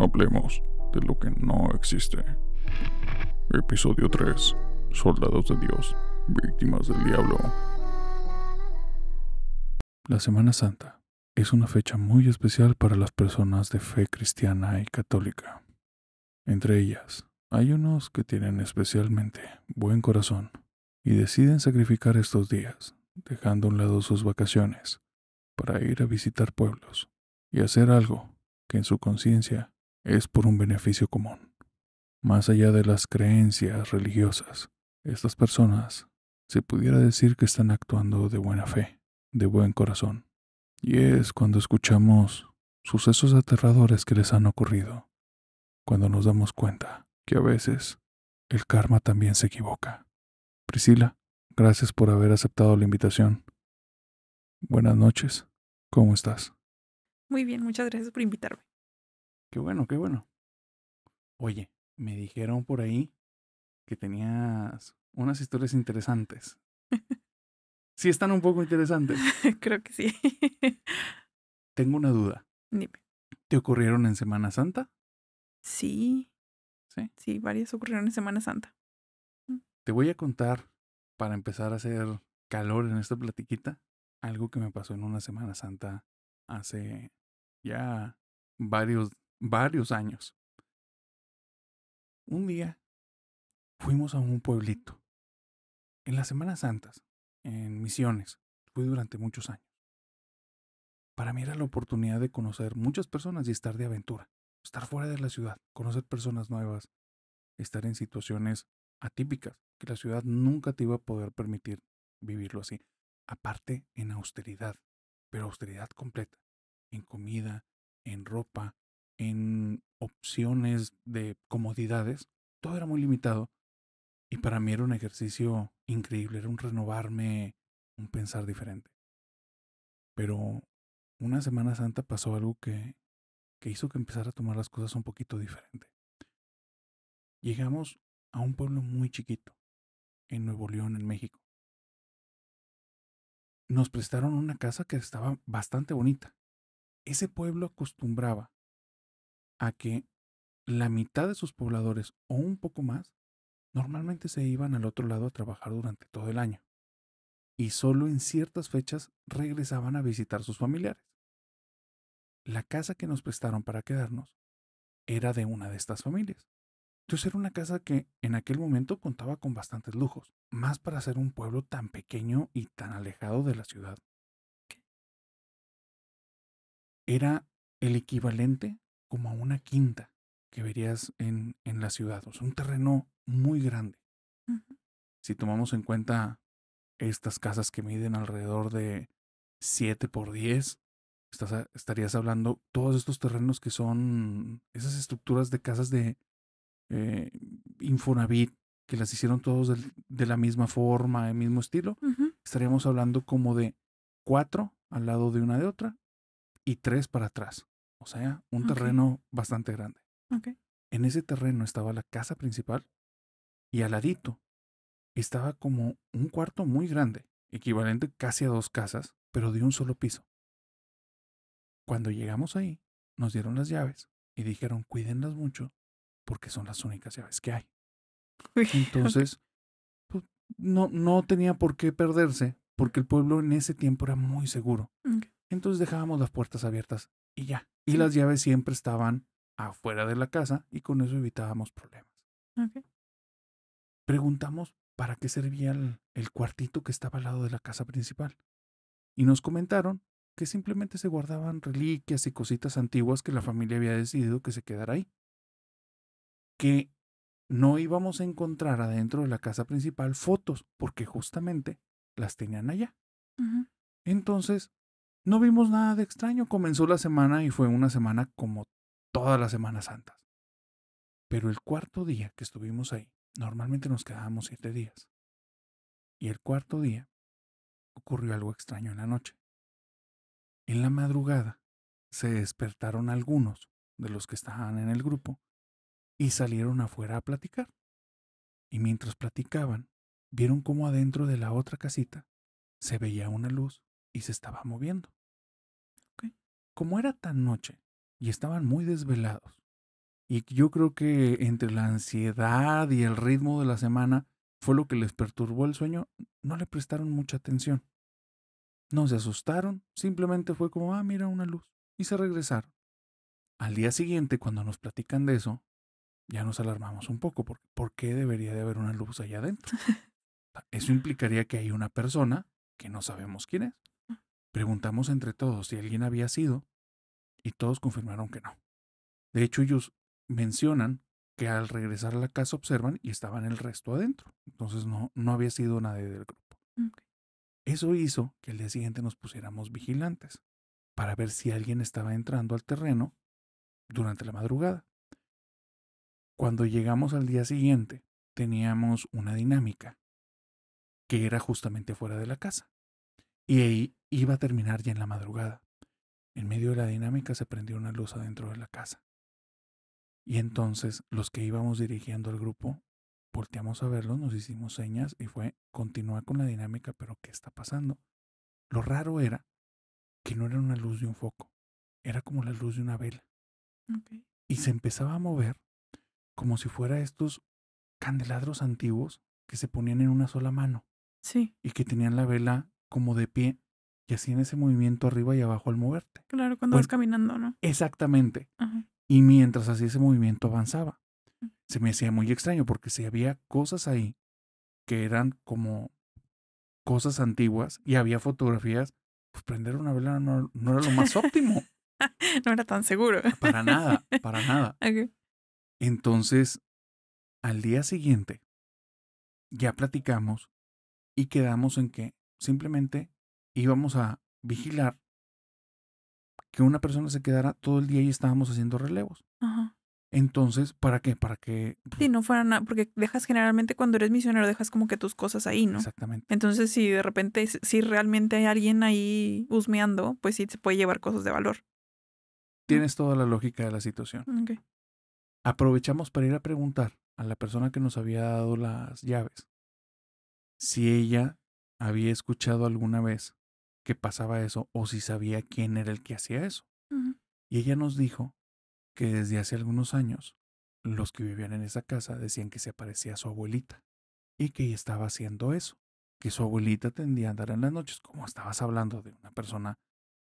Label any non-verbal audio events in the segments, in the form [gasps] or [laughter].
Hablemos de lo que no existe. Episodio 3. Soldados de Dios, víctimas del diablo. La Semana Santa es una fecha muy especial para las personas de fe cristiana y católica. Entre ellas, hay unos que tienen especialmente buen corazón y deciden sacrificar estos días, dejando a un lado sus vacaciones, para ir a visitar pueblos y hacer algo que en su conciencia es por un beneficio común. Más allá de las creencias religiosas, estas personas se pudiera decir que están actuando de buena fe, de buen corazón. Y es cuando escuchamos sucesos aterradores que les han ocurrido, cuando nos damos cuenta que a veces el karma también se equivoca. Priscila, gracias por haber aceptado la invitación. Buenas noches, ¿cómo estás? Muy bien, muchas gracias por invitarme. Qué bueno, qué bueno. Oye, me dijeron por ahí que tenías unas historias interesantes. sí, están un poco interesantes. [laughs] Creo que sí. Tengo una duda. ¿Te ocurrieron en Semana Santa? Sí. Sí. Sí, varias ocurrieron en Semana Santa. Mm. Te voy a contar, para empezar a hacer calor en esta platiquita, algo que me pasó en una Semana Santa hace ya varios varios años. Un día fuimos a un pueblito. En las Semanas Santas, en misiones, fui durante muchos años. Para mí era la oportunidad de conocer muchas personas y estar de aventura, estar fuera de la ciudad, conocer personas nuevas, estar en situaciones atípicas que la ciudad nunca te iba a poder permitir vivirlo así. Aparte en austeridad, pero austeridad completa, en comida, en ropa, en opciones de comodidades, todo era muy limitado. Y para mí era un ejercicio increíble, era un renovarme, un pensar diferente. Pero una Semana Santa pasó algo que, que hizo que empezara a tomar las cosas un poquito diferente. Llegamos a un pueblo muy chiquito, en Nuevo León, en México. Nos prestaron una casa que estaba bastante bonita. Ese pueblo acostumbraba a que la mitad de sus pobladores o un poco más normalmente se iban al otro lado a trabajar durante todo el año y solo en ciertas fechas regresaban a visitar sus familiares. La casa que nos prestaron para quedarnos era de una de estas familias. Entonces era una casa que en aquel momento contaba con bastantes lujos, más para ser un pueblo tan pequeño y tan alejado de la ciudad. Era el equivalente como a una quinta que verías en, la ciudad. O sea, un terreno muy grande. Si tomamos en cuenta estas casas que miden alrededor de 7 por 10, estarías hablando todos estos terrenos que son esas estructuras de casas de eh, Infonavit, que las hicieron todos de la misma forma, el mismo estilo, estaríamos hablando como de cuatro al lado de una de otra y tres para atrás. O sea, un terreno bastante grande. En ese terreno estaba la casa principal y al ladito estaba como un cuarto muy grande, equivalente casi a dos casas, pero de un solo piso. Cuando llegamos ahí, nos dieron las llaves y dijeron cuídenlas mucho porque son las únicas llaves que hay. Entonces, pues, no, no tenía por qué perderse porque el pueblo en ese tiempo era muy seguro. Entonces dejábamos las puertas abiertas y ya. Y las llaves siempre estaban afuera de la casa y con eso evitábamos problemas. Preguntamos para qué servía el, cuartito que estaba al lado de la casa principal. Y nos comentaron que simplemente se guardaban reliquias y cositas antiguas que la familia había decidido que se quedara ahí. Que no íbamos a encontrar adentro de la casa principal fotos porque justamente las tenían allá. Entonces no vimos nada de extraño, comenzó la semana y fue una semana como todas las Semanas Santas. Pero el cuarto día que estuvimos ahí, normalmente nos quedábamos siete días. Y el cuarto día ocurrió algo extraño en la noche. En la madrugada se despertaron algunos de los que estaban en el grupo y salieron afuera a platicar. Y mientras platicaban, vieron cómo adentro de la otra casita se veía una luz y se estaba moviendo. Como era tan noche y estaban muy desvelados, y yo creo que entre la ansiedad y el ritmo de la semana fue lo que les perturbó el sueño, no le prestaron mucha atención. No se asustaron, simplemente fue como, ah, mira una luz, y se regresaron. Al día siguiente, cuando nos platican de eso, ya nos alarmamos un poco, porque ¿por qué debería de haber una luz allá adentro? [laughs] Eso implicaría que hay una persona que no sabemos quién es. Preguntamos entre todos si alguien había sido y todos confirmaron que no. De hecho, ellos mencionan que al regresar a la casa observan y estaban el resto adentro. Entonces no, no había sido nadie del grupo. Eso hizo que el día siguiente nos pusiéramos vigilantes para ver si alguien estaba entrando al terreno durante la madrugada. Cuando llegamos al día siguiente, teníamos una dinámica que era justamente fuera de la casa y iba a terminar ya en la madrugada. En medio de la dinámica se prendió una luz adentro de la casa. Y entonces los que íbamos dirigiendo al grupo volteamos a verlos, nos hicimos señas y fue continuar con la dinámica, pero ¿qué está pasando? Lo raro era que no era una luz de un foco, era como la luz de una vela. Y se empezaba a mover como si fuera estos candelabros antiguos que se ponían en una sola mano. Sí. Y que tenían la vela como de pie y hacían ese movimiento arriba y abajo al moverte. Claro, cuando pues vas caminando, ¿no? Exactamente. Y mientras hacía ese movimiento avanzaba. Mm. Se me hacía muy extraño porque si había cosas ahí que eran como cosas antiguas y había fotografías, pues prender una vela no, era lo más óptimo. [laughs] no era tan seguro. Ah, para nada, para nada. [laughs] Entonces, al día siguiente, ya platicamos y quedamos en que simplemente íbamos a vigilar que una persona se quedara todo el día y estábamos haciendo relevos. Ajá. Entonces, ¿para qué? Para que... Si no fuera nada, porque dejas generalmente cuando eres misionero, dejas como que tus cosas ahí, ¿no? Exactamente. Entonces, si de repente, si realmente hay alguien ahí husmeando, pues sí, se puede llevar cosas de valor. Tienes toda la lógica de la situación. Mm, Aprovechamos para ir a preguntar a la persona que nos había dado las llaves si ella había escuchado alguna vez que pasaba eso o si sabía quién era el que hacía eso. Y ella nos dijo que desde hace algunos años los que vivían en esa casa decían que se aparecía a su abuelita y que ella estaba haciendo eso, que su abuelita tendía a andar en las noches, como estabas hablando de una persona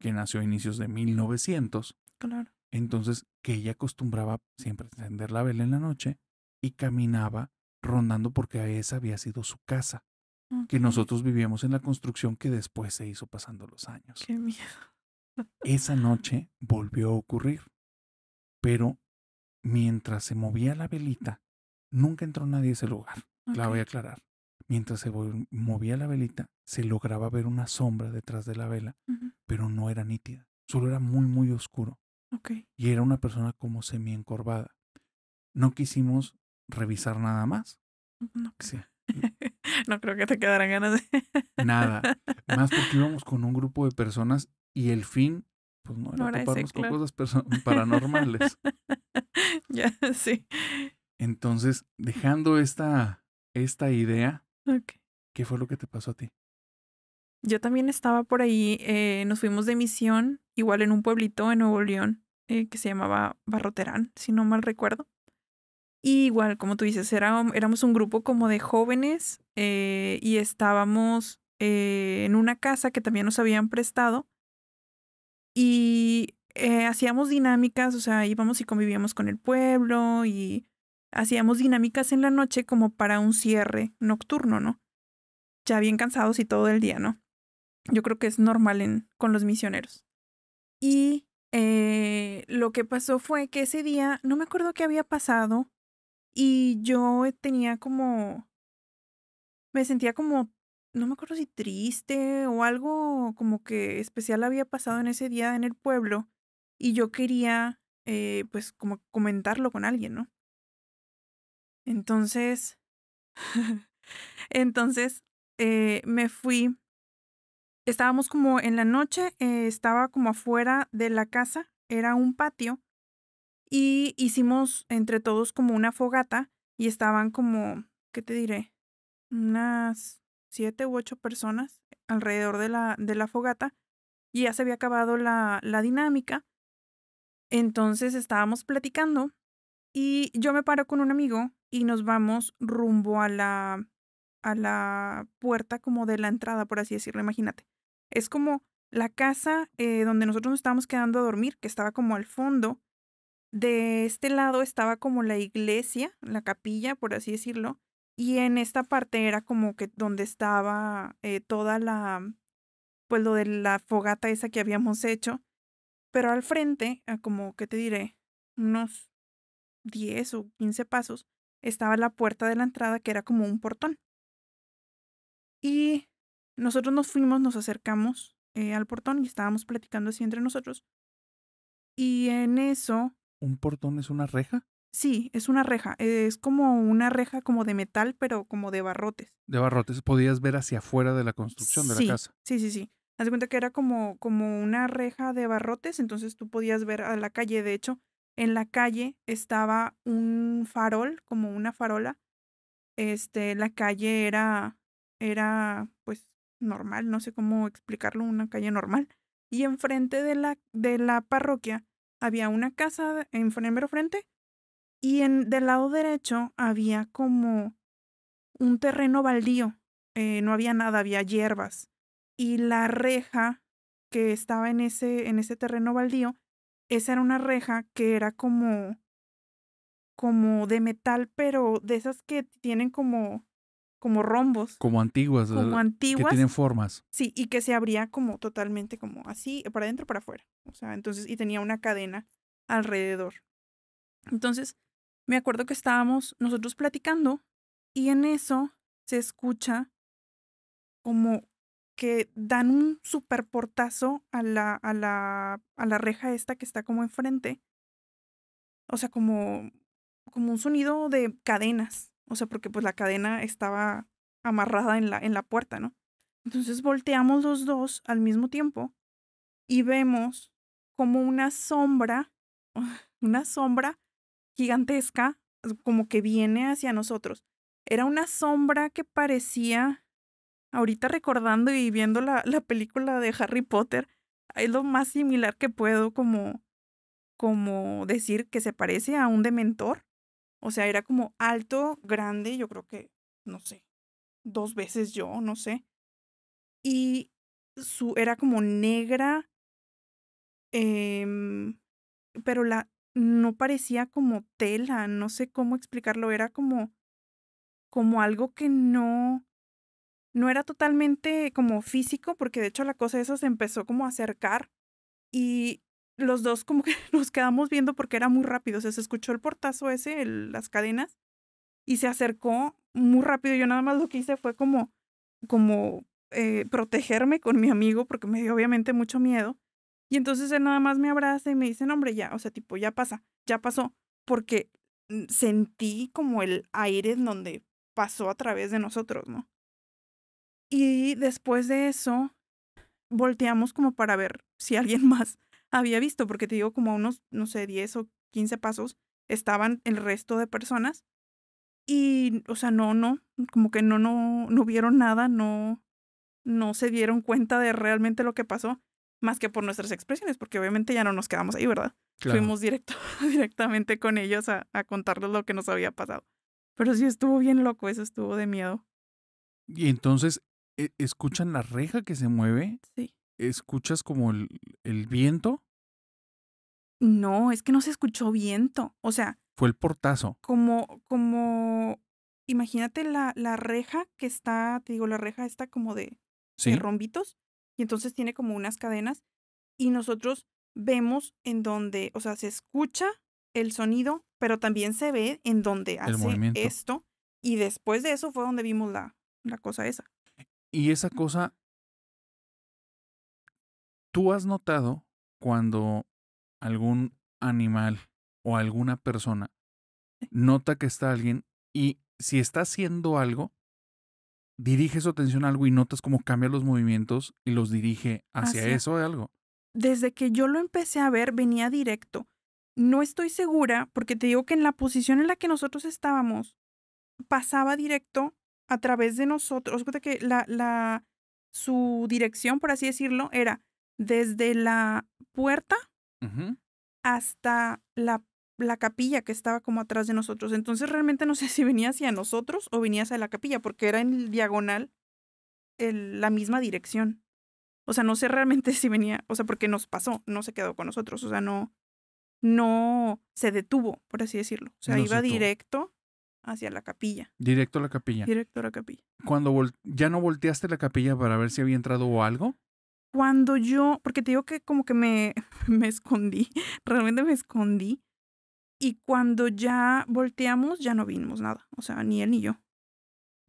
que nació a inicios de 1900. Claro. Entonces, que ella acostumbraba siempre encender la vela en la noche y caminaba rondando porque esa había sido su casa que nosotros vivíamos en la construcción que después se hizo pasando los años. Qué miedo. [laughs] Esa noche volvió a ocurrir, pero mientras se movía la velita, nunca entró nadie a ese lugar. La voy a aclarar. Mientras se movía la velita, se lograba ver una sombra detrás de la vela, pero no era nítida, solo era muy, muy oscuro. Y era una persona como semi encorvada. No quisimos revisar nada más. No, [laughs] no creo que te quedaran ganas de... Nada. [laughs] Más porque íbamos con un grupo de personas y el fin, pues no era con cosas [laughs] paranormales. ya, sí. Entonces, dejando esta, esta idea, ¿qué fue lo que te pasó a ti? Yo también estaba por ahí, eh, nos fuimos de misión, igual en un pueblito en Nuevo León, eh, que se llamaba Barroterán, si no mal recuerdo igual, como tú dices, era, éramos un grupo como de jóvenes eh, y estábamos eh, en una casa que también nos habían prestado y eh, hacíamos dinámicas, o sea, íbamos y convivíamos con el pueblo y hacíamos dinámicas en la noche como para un cierre nocturno, ¿no? Ya bien cansados y todo el día, ¿no? Yo creo que es normal en, con los misioneros. Y lo que pasó fue que ese día, no me acuerdo qué había pasado, y yo eh, tenía como, me sentía como, no me acuerdo si triste o algo como que especial había pasado en ese día en el pueblo y yo quería eh, pues como comentarlo con alguien, ¿no? Entonces, [laughs] entonces eh, me fui, estábamos como en la noche, eh, estaba como afuera de la casa, era un patio y hicimos entre todos como una fogata y estaban como, ¿qué te diré? Unas siete u ocho personas alrededor de la, de la fogata y ya se había acabado la, la dinámica. Entonces estábamos platicando y yo me paro con un amigo y nos vamos rumbo a la, a la puerta como de la entrada, por así decirlo, imagínate. Es como la casa eh, donde nosotros nos estábamos quedando a dormir, que estaba como al fondo, de este lado estaba como la iglesia, la capilla, por así decirlo, y en esta parte era como que donde estaba eh, toda la, pues lo de la fogata esa que habíamos hecho, pero al frente, a como que te diré, unos 10 o 15 pasos, estaba la puerta de la entrada que era como un portón. Y nosotros nos fuimos, nos acercamos eh, al portón y estábamos platicando así entre nosotros. Y en eso ¿Un portón es una reja? Sí, es una reja. Es como una reja como de metal, pero como de barrotes. De barrotes. Podías ver hacia afuera de la construcción de la casa. Sí, sí, sí. Haz cuenta que era como, como una reja de barrotes, entonces tú podías ver a la calle. De hecho, en la calle estaba un farol, como una farola. Este, la calle era, era, pues, normal, no sé cómo explicarlo, una calle normal. Y enfrente de la, de la parroquia había una casa en, frente y en, del lado derecho había como un terreno baldío. Eh, no había nada, había hierbas. Y la reja que estaba en ese, en ese terreno baldío, esa era una reja que era como, como de metal, pero de esas que tienen como como rombos. Como antiguas, Como antiguas. Que tienen formas. Sí, y que se abría como totalmente como así, para adentro, para afuera. O sea, entonces, y tenía una cadena alrededor. Entonces, me acuerdo que estábamos nosotros platicando y en eso se escucha como que dan un super portazo a la, a la, a la reja esta que está como enfrente. O sea, como, como un sonido de cadenas o sea, porque pues la cadena estaba amarrada en la, en la puerta, ¿no? Entonces volteamos los dos al mismo tiempo y vemos como una sombra, [laughs] una sombra gigantesca, como que viene hacia nosotros. Era una sombra que parecía, ahorita recordando y viendo la, película de Harry Potter, es lo más similar que puedo como, como decir que se parece a un dementor, o sea, era como alto, grande, yo creo que, no sé, dos veces yo, no sé. Y su, era como negra, em, pero la no parecía como tela, no sé cómo explicarlo, era como como algo que no no era totalmente como físico, porque de hecho la cosa eso se empezó como a acercar y los dos como que [laughs] nos quedamos viendo porque era muy rápido, o sea, se escuchó el portazo ese, las cadenas, y se acercó muy rápido. Yo nada más lo que hice fue como, como eh, protegerme con mi amigo porque me dio obviamente mucho miedo. Y entonces él nada más me abraza y me dice, no, hombre, ya, o sea, tipo, ya pasa, ya pasó, porque mm, sentí como el aire en donde pasó a través de nosotros, ¿no? Y después de eso, volteamos como para ver si alguien [laughs] más había visto, porque te digo, como unos, no sé, 10 o 15 pasos estaban el resto de personas. Y, o sea, no, no, como que no, no, no vieron nada, no, no se dieron cuenta de realmente lo que pasó, más que por nuestras expresiones, porque obviamente ya no nos quedamos ahí, ¿verdad? Fuimos directo, [laughs] directamente con ellos a, a contarles lo que nos había pasado. Pero sí estuvo bien loco, eso estuvo de miedo. Y entonces, ¿e, ¿escuchan la reja que se mueve? Sí escuchas como el, viento? No, es que no se escuchó viento. O sea. Fue el portazo. Como, como. Imagínate la, la reja que está, te digo, la reja está como de, rombitos. Y entonces tiene como unas cadenas. Y nosotros vemos en donde, o sea, se escucha el sonido, pero también se ve en donde hace esto. Y después de eso fue donde vimos la, la cosa esa. Y esa cosa ¿Tú has notado cuando algún animal o alguna persona nota que está alguien y si está haciendo algo, dirige su atención a algo y notas cómo cambia los movimientos y los dirige hacia, eso o algo? Desde que yo lo empecé a ver, venía directo. No estoy segura porque te digo que en la posición en la que nosotros estábamos, pasaba directo a través de nosotros. que la, la, su dirección, por así decirlo, era desde la puerta hasta la, la, capilla que estaba como atrás de nosotros. Entonces realmente no sé si venía hacia nosotros o venía hacia la capilla, porque era en diagonal el, la misma dirección. O sea, no sé realmente [laughs] si venía, o sea, porque nos pasó, no se quedó con nosotros, o sea, no, no se detuvo, por así decirlo. O sea, iba directo hacia la capilla. Directo a la capilla. Directo a la capilla. Cuando ya no volteaste la capilla para ver si había entrado o algo cuando yo, porque te digo que como que me, [laughs] me escondí, realmente me escondí. Y cuando ya volteamos, ya no vimos nada. O sea, ni él ni yo.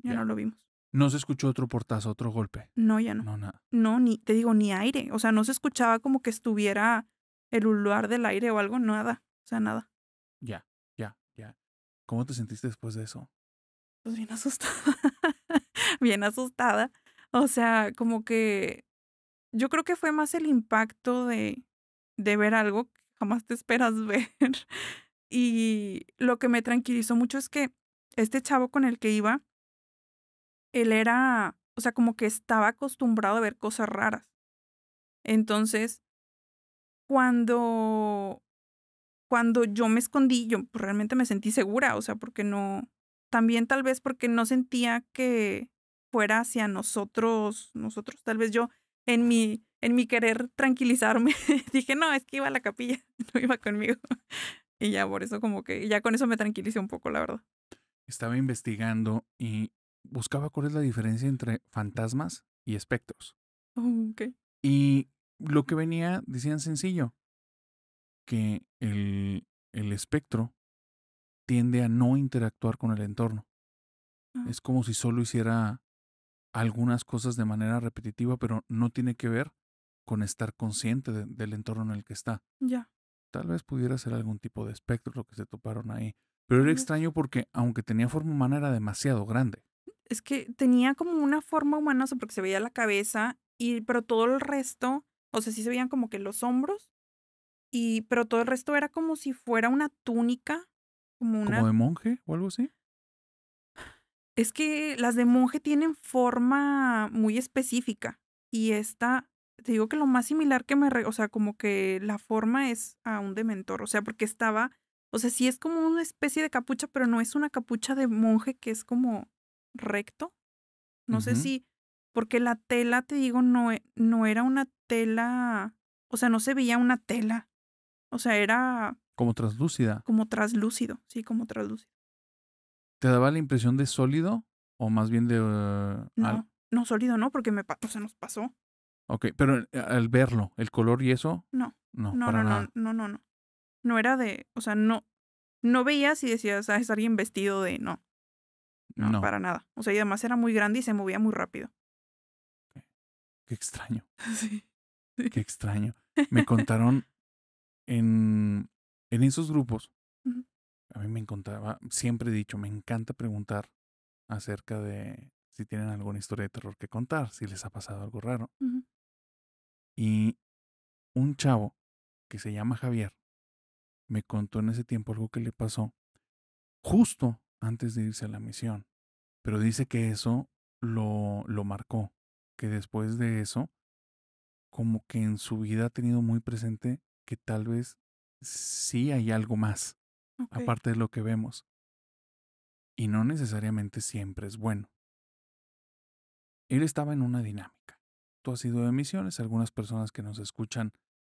Ya, no lo vimos. ¿No se escuchó otro portazo, otro golpe? No, ya no. No, nada. No, ni, te digo, ni aire. O sea, no se escuchaba como que estuviera el ulular del aire o algo, nada. O sea, nada. Ya, ya, ya. ¿Cómo te sentiste después de eso? Pues bien asustada. [laughs] bien asustada. O sea, como que yo creo que fue más el impacto de, de ver algo que jamás te esperas [laughs] ver. y lo que me tranquilizó mucho es que este chavo con el que iba, él era, o sea, como que estaba acostumbrado a ver cosas raras. Entonces, cuando, cuando yo me escondí, yo pues, realmente me sentí segura, o sea, porque no, también tal vez porque no sentía que fuera hacia nosotros, nosotros tal vez yo en mi, en mi querer tranquilizarme, [laughs] dije, no, es que iba a la capilla, [laughs] no iba conmigo. [laughs] Y ya por eso como que, ya con eso me tranquilicé un poco, la verdad. Estaba investigando y buscaba cuál es la diferencia entre fantasmas y espectros. Oh, y lo que venía, decían sencillo, que el, espectro tiende a no interactuar con el entorno. Ah. Es como si solo hiciera algunas cosas de manera repetitiva, pero no tiene que ver con estar consciente del entorno en el que está. Ya. Tal vez pudiera ser algún tipo de espectro lo que se toparon ahí. Pero era extraño porque, aunque tenía forma humana, era demasiado grande. Es que tenía como una forma humana, o sea, porque se veía la cabeza, y, pero todo el resto, o sea, sí se veían como que los hombros, y, pero todo el resto era como si fuera una túnica, como una... ¿Como de monje o algo así? Es que las de monje tienen forma muy específica y esta, te digo que lo más similar que me, o sea, como que la forma es a un dementor, o sea, porque estaba, o sea, sí es como una especie de capucha, pero no es una capucha de monje que es como recto. No sé si, porque la tela, te digo, no, e, no era una tela, o sea, no se veía una tela, o sea, era... Como translúcida. Como translúcido, sí, como translúcido. ¿Te daba la impresión de sólido o más bien de... Eh, no, no sólido, no, porque me, se nos pasó. Ok, pero eh, al verlo, el color y eso... No, no, no, no, no, no, no. No era de, o sea, no, no veías y decías, ah, es alguien vestido de... No, no, para nada. O sea, y además era muy grande y se movía muy rápido. Qué extraño. [laughs] sí. Qué extraño. Me [laughs] contaron en, en esos grupos a mí me encontraba, siempre he dicho, me encanta preguntar acerca de si tienen alguna historia de terror que contar, si les ha pasado algo raro. Y un chavo que se llama Javier me contó en ese tiempo algo que le pasó justo antes de irse a la misión. Pero dice que eso lo, lo marcó, que después de eso, como que en su vida ha tenido muy presente que tal vez sí hay algo más. Aparte de lo que vemos. Y no necesariamente siempre es bueno. Él estaba en una dinámica. Tú has ido de misiones, algunas personas que nos escuchan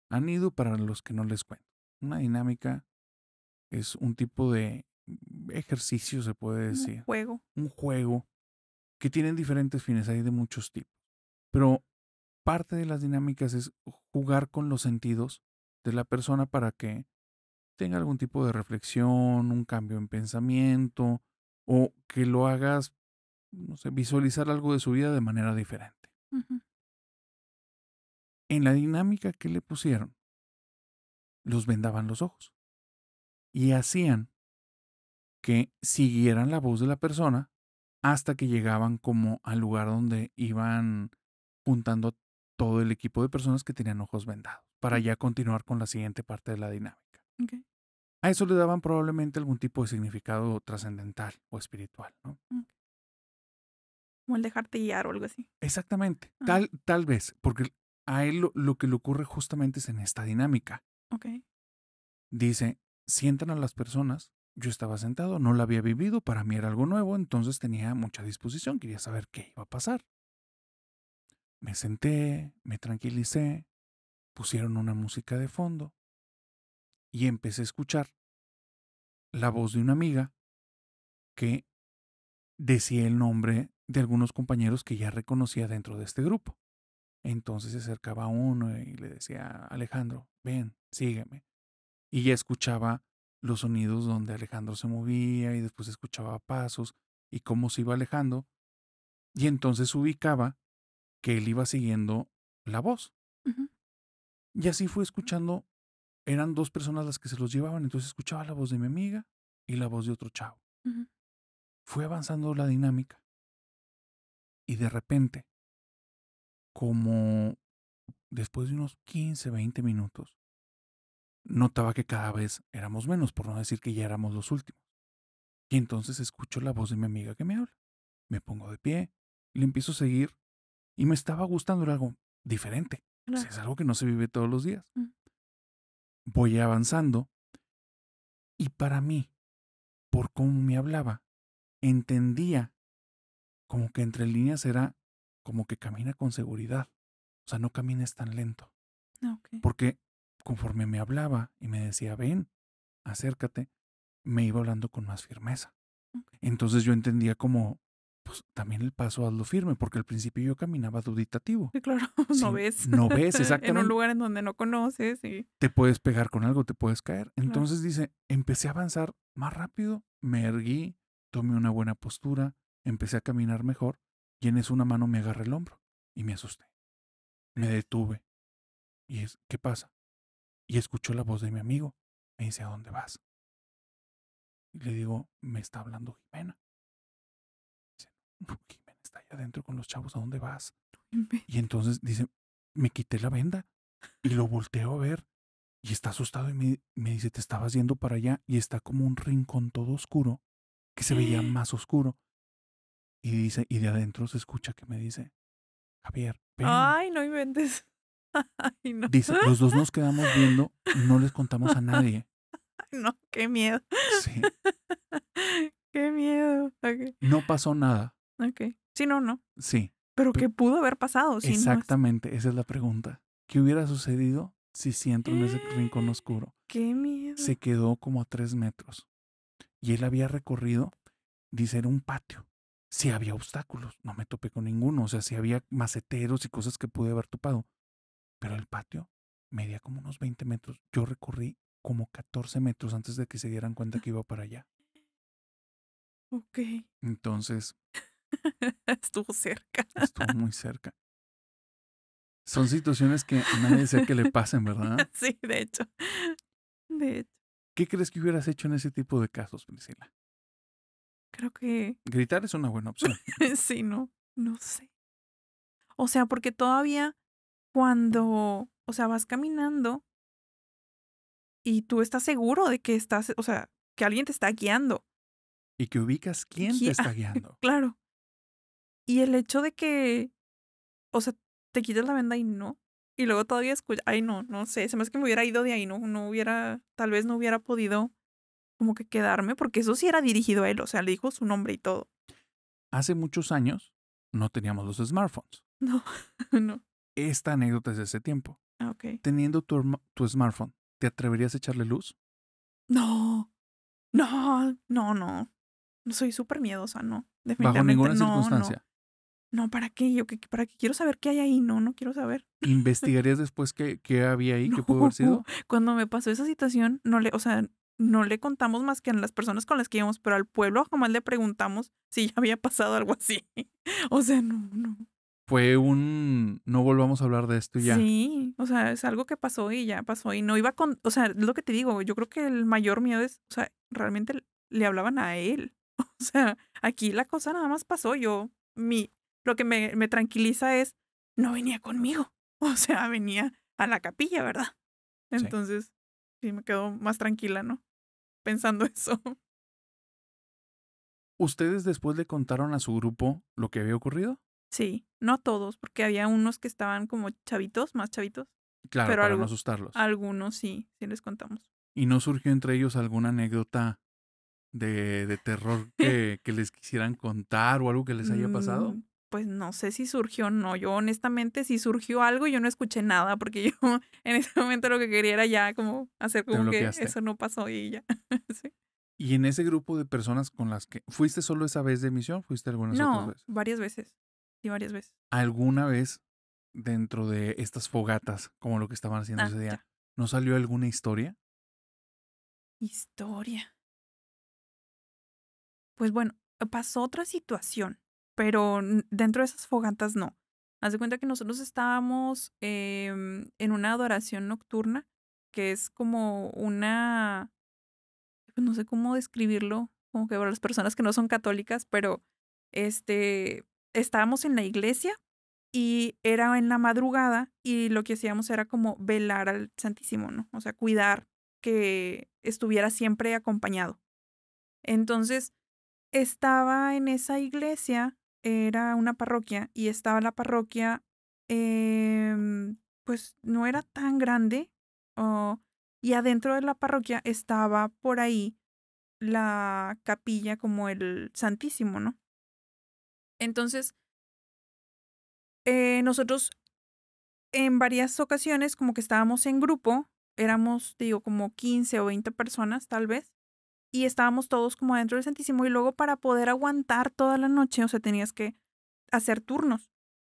han ido para los que no les cuento. Una dinámica es un tipo de ejercicio, se puede decir. Un juego. Un juego que tienen diferentes fines, hay de muchos tipos. Pero parte de las dinámicas es jugar con los sentidos de la persona para que tenga algún tipo de reflexión, un cambio en pensamiento o que lo hagas, no sé, visualizar algo de su vida de manera diferente. En la dinámica que le pusieron, los vendaban los ojos y hacían que siguieran la voz de la persona hasta que llegaban como al lugar donde iban juntando todo el equipo de personas que tenían ojos vendados para mm. ya continuar con la siguiente parte de la dinámica. A eso le daban probablemente algún tipo de significado trascendental o espiritual, ¿no? Mm. Como el dejarte guiar o algo así. Exactamente, ah. tal, tal vez, porque a él lo, que le ocurre justamente es en esta dinámica. Okay. Dice, sientan a las personas, yo estaba sentado, no la había vivido, para mí era algo nuevo, entonces tenía mucha disposición, quería saber qué iba a pasar. Me senté, me tranquilicé, pusieron una música de fondo y empecé a escuchar la voz de una amiga que decía el nombre de algunos compañeros que ya reconocía dentro de este grupo. Entonces se acercaba a uno y le decía, Alejandro, ven, sígueme. Y ya escuchaba los sonidos donde Alejandro se movía y después escuchaba pasos y cómo se iba alejando. Y entonces ubicaba que él iba siguiendo la voz. Y así fue escuchando eran dos personas las que se los llevaban, entonces escuchaba la voz de mi amiga y la voz de otro chavo. Fue avanzando la dinámica y de repente, como después de unos 15, 20 minutos, notaba que cada vez éramos menos, por no decir que ya éramos los últimos. Y entonces escucho la voz de mi amiga que me habla. Me pongo de pie, le empiezo a seguir y me estaba gustando algo diferente. es algo que no se vive todos los días. Mm voy avanzando y para mí, por cómo me hablaba, entendía como que entre líneas era como que camina con seguridad, o sea, no camines tan lento. Ah, Porque conforme me hablaba y me decía, ven, acércate, me iba hablando con más firmeza. Entonces yo entendía como pues también el paso hazlo firme, porque al principio yo caminaba duditativo. Sí, claro, [laughs] no ves. No ves, exactamente. [laughs] en un lugar en donde no conoces y... Te puedes pegar con algo, te puedes caer. Entonces dice, empecé a avanzar más rápido, me erguí, tomé una buena postura, empecé a caminar mejor y en eso una mano me agarré el hombro y me asusté. Me detuve. Y es, ¿qué pasa? Y escuchó la voz de mi amigo. Me dice, ¿a dónde vas? Y le digo, me está hablando Jimena está allá adentro con los chavos, ¿a dónde vas? Y entonces dice, me quité la venda y lo volteo a ver y está asustado y me, dice, te estabas yendo para allá y está como un rincón todo oscuro que se veía [gasps] más oscuro. Y dice, y de adentro se escucha que me dice, Javier, Ay, no inventes. [laughs] Dice, los dos nos quedamos viendo, no les contamos a nadie. [laughs] No, qué miedo. Sí. [laughs] qué miedo. No pasó nada. Ok. Sí, no, no. Sí. Pero, ¿qué pudo haber pasado? exactamente, esa es la pregunta. ¿Qué hubiera sucedido si siento en ese rincón [gasps] oscuro? ¡Qué miedo! Se quedó como a tres metros. Y él había recorrido, dice, era un patio. Si sí había obstáculos, no me topé con ninguno. O sea, si sí había maceteros y cosas que pude haber topado. Pero el patio medía como unos 20 metros. Yo recorrí como 14 metros antes de que se dieran cuenta que iba para allá. Ok. Entonces, [laughs] Estuvo cerca. Estuvo muy cerca. Son situaciones que a nadie sé que le pasen, ¿verdad? [laughs] Sí, de hecho. ¿Qué crees que hubieras hecho en ese tipo de casos, Priscila? Creo que. Gritar es una buena opción. [laughs] sí, no. No sé. O sea, porque todavía cuando. O sea, vas caminando y tú estás seguro de que estás. O sea, que alguien te está guiando. Y que ubicas quién te está guiando. claro. Y el hecho de que, o sea, te quites la venda y no. Y luego todavía escuchas, ay no, no sé, se me hace que me hubiera ido de ahí, no, no hubiera, tal vez no hubiera podido como que quedarme, porque eso sí era dirigido a él, o sea, le dijo su nombre y todo. Hace muchos años no teníamos los smartphones. [laughs] No, no. Esta anécdota es de ese tiempo. Ah, ok. Teniendo tu, smartphone, ¿te atreverías a echarle luz? No, no, no, no. Soy súper miedosa, no. Definitivamente. Bajo ninguna no, circunstancia no, ¿para qué? Yo que para qué quiero saber qué hay ahí, no, no quiero saber. [laughs] ¿Investigarías después qué, había ahí, qué pudo haber sido? Cuando me pasó esa situación, no le, o sea, no le contamos más que a las personas con las que íbamos, pero al pueblo jamás le preguntamos si ya había pasado algo así. [laughs] O sea, no, no. Fue un no volvamos a hablar de esto ya. Sí, o sea, es algo que pasó y ya pasó. Y no iba con, o sea, es lo que te digo, yo creo que el mayor miedo es, o sea, realmente le hablaban a él. [laughs] O sea, aquí la cosa nada más pasó. Yo, mi lo que me, tranquiliza es, no venía conmigo, [laughs] o sea, venía a la capilla, ¿verdad? Entonces, sí, me quedo más tranquila, ¿no? Pensando [laughs] eso. ¿Ustedes después le contaron a su grupo lo que había ocurrido? Sí, no a todos, porque había unos que estaban como chavitos, más chavitos. Claro, pero para no asustarlos. Algunos sí, sí les contamos. ¿Y no surgió entre ellos alguna anécdota de, de terror [laughs] que, que, les quisieran contar o algo que les haya pasado? Mm, pues no sé si surgió o no. Yo honestamente, si surgió algo, yo no escuché nada porque [laughs] yo en ese momento lo que quería era ya como hacer como que eso no pasó y ya. [laughs] ¿Y en ese grupo de personas con las que fuiste solo esa vez de misión? ¿Fuiste algunas otras veces? varias veces. Sí, varias veces. ¿Alguna vez dentro de estas fogatas, como lo que estaban haciendo ah, ese día, no salió alguna historia? Historia. Pues bueno, pasó otra situación pero dentro de esas fogatas no. Haz de cuenta que nosotros estábamos em, en una adoración nocturna, que es como una, pues, no sé cómo describirlo, como que para las personas que no son católicas, pero este, estábamos en la iglesia y era en la madrugada y lo que hacíamos era como velar al Santísimo, ¿no? O sea, cuidar que estuviera siempre acompañado. Entonces, estaba en esa iglesia era una parroquia y estaba la parroquia, em, pues no era tan grande, y adentro de la parroquia estaba por ahí la capilla como el Santísimo, ¿no? Entonces, eh, nosotros en varias ocasiones como que estábamos en grupo, éramos, digo, como 15 o 20 personas tal vez, y estábamos todos como adentro del Santísimo y luego para poder aguantar toda la noche, o sea, tenías que hacer turnos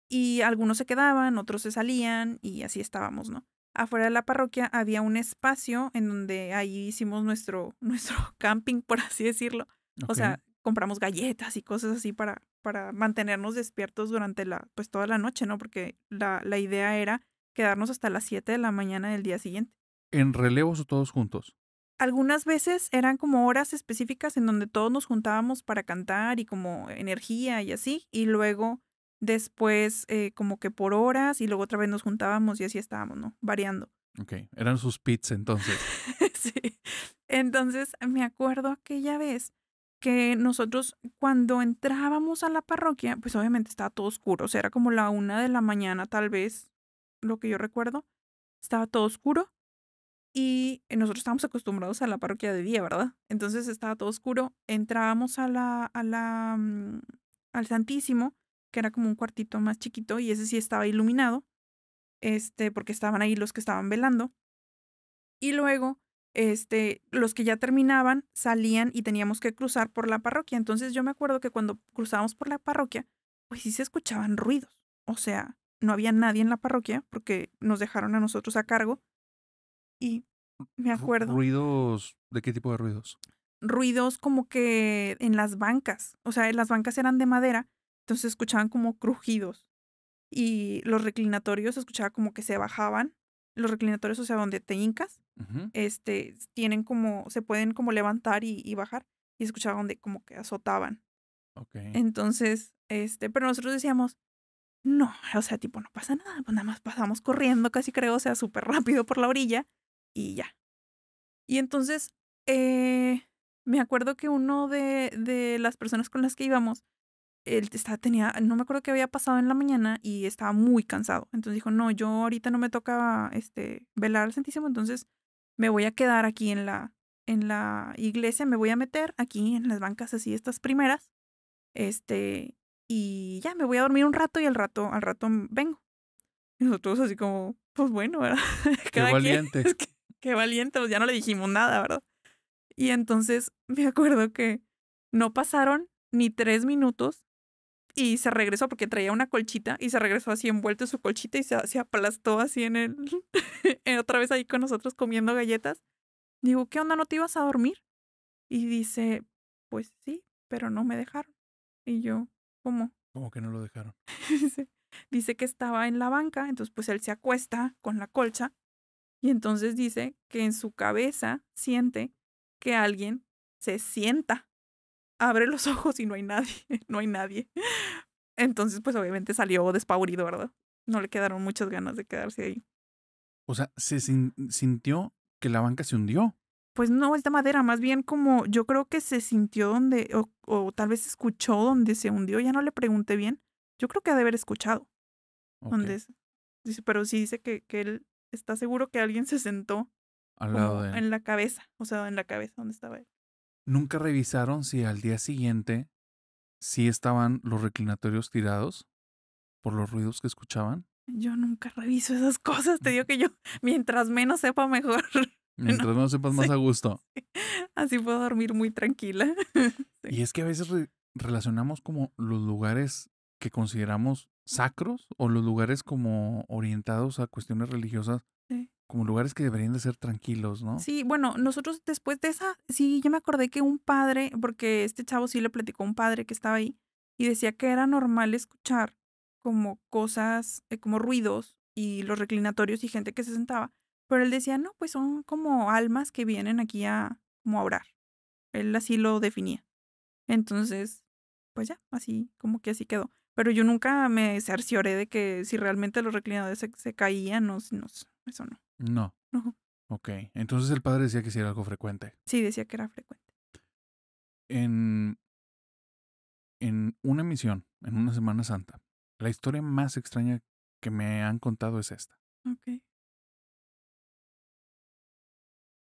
y algunos se quedaban, otros se salían y así estábamos, ¿no? Afuera de la parroquia había un espacio en donde ahí hicimos nuestro, [laughs] nuestro camping, por así decirlo. O sea, compramos galletas y cosas así para, para mantenernos despiertos durante la, pues toda la noche, ¿no? Porque la, la idea era quedarnos hasta las 7 de la mañana del día siguiente. ¿En relevos o todos juntos? algunas veces eran como horas específicas en donde todos nos juntábamos para cantar y como energía y así, y luego después eh, como que por horas y luego otra vez nos juntábamos y así estábamos, ¿no? Variando. Ok, eran sus pits entonces. [laughs] sí. Entonces me acuerdo aquella vez que nosotros cuando entrábamos a la parroquia, pues obviamente estaba todo oscuro, o sea, era como la una de la mañana tal vez, lo que yo recuerdo, estaba todo oscuro y eh, nosotros estábamos acostumbrados a la parroquia de día, ¿verdad? Entonces estaba todo oscuro, entrábamos a la, a la, mm, al Santísimo, que era como un cuartito más chiquito y ese sí estaba iluminado, este, porque estaban ahí los que estaban velando. Y luego, este, los que ya terminaban salían y teníamos que cruzar por la parroquia. Entonces yo me acuerdo que cuando cruzábamos por la parroquia, pues sí se escuchaban ruidos. O sea, no había nadie en la parroquia porque nos dejaron a nosotros a cargo y me acuerdo. ¿Ruidos? ¿De qué tipo de ruidos? Ruidos como que en las bancas. O sea, las bancas eran de madera, entonces escuchaban como crujidos. Y los reclinatorios escuchaba como que se bajaban. Los reclinatorios, o sea, donde te hincas, este, tienen como, se pueden como levantar y, y bajar. Y escuchaba donde como que azotaban. Okay. Entonces, este, pero nosotros decíamos, no, o sea, tipo, no pasa nada, pues nada más pasamos corriendo, casi creo, o sea, súper rápido por la orilla y ya. Y entonces, eh, me acuerdo que uno de, de, las personas con las que íbamos, él estaba, tenía, no me acuerdo qué había pasado en la mañana y estaba muy cansado. Entonces dijo, no, yo ahorita no me toca este, velar al Santísimo, entonces me voy a quedar aquí en la, en la iglesia, me voy a meter aquí en las bancas así, estas primeras, este, y ya me voy a dormir un rato y al rato, al rato vengo. Y nosotros así como, pues bueno, ¿verdad? [laughs] qué qué valiente, pues ya no le dijimos nada, ¿verdad? Y entonces [laughs] me acuerdo que no pasaron ni tres minutos y se regresó porque traía una colchita y se regresó así envuelto en su colchita y se, se aplastó así en el. [laughs] otra vez ahí con nosotros comiendo galletas. Digo, ¿qué onda? ¿No te ibas a dormir? Y dice, Pues sí, pero no me dejaron. Y yo, ¿cómo? ¿Cómo que no lo dejaron? [laughs] dice, dice que estaba en la banca, entonces pues él se acuesta con la colcha y entonces dice que en su cabeza siente que alguien se sienta, abre los [laughs] ojos y no hay nadie, no hay nadie. Entonces, pues obviamente salió despavorido, ¿verdad? No le quedaron muchas ganas de quedarse ahí. O sea, se sintió que la banca se hundió. Pues no, es de madera, más bien como yo creo que se sintió donde, o, o tal vez escuchó donde se hundió, ya no le pregunté bien. Yo creo que ha de haber escuchado. Donde, dice, pero sí dice que, que él está seguro que alguien se sentó al en la cabeza, o sea, en la cabeza donde estaba él. Nunca revisaron si al día siguiente sí estaban los reclinatorios tirados por los ruidos que escuchaban. Yo nunca reviso esas cosas, te mm. digo que yo mientras menos sepa mejor. [laughs] Mientras menos sepas más a gusto. Así puedo dormir muy tranquila. [laughs] Y es que a veces relacionamos como los lugares que consideramos sacros o los lugares como orientados a cuestiones religiosas, como lugares que deberían de ser tranquilos, ¿no? Sí, bueno, nosotros después de esa, sí, yo me acordé que un padre, porque este chavo sí le platicó a un padre que estaba ahí y decía que era normal escuchar como cosas, eh, como ruidos y los reclinatorios y gente que se sentaba, pero él decía, no, pues son como almas que vienen aquí a, como a orar. Él así lo definía. Entonces, pues ya, así, como que así quedó. Pero yo nunca me cercioré de que si realmente los reclinadores se, caían, no, no, eso no. No. No. Ok, entonces el padre decía que sí era algo frecuente. Sí, decía que era frecuente. En, en una misión, en una Semana Santa, la historia más extraña que me han contado es esta. Ok.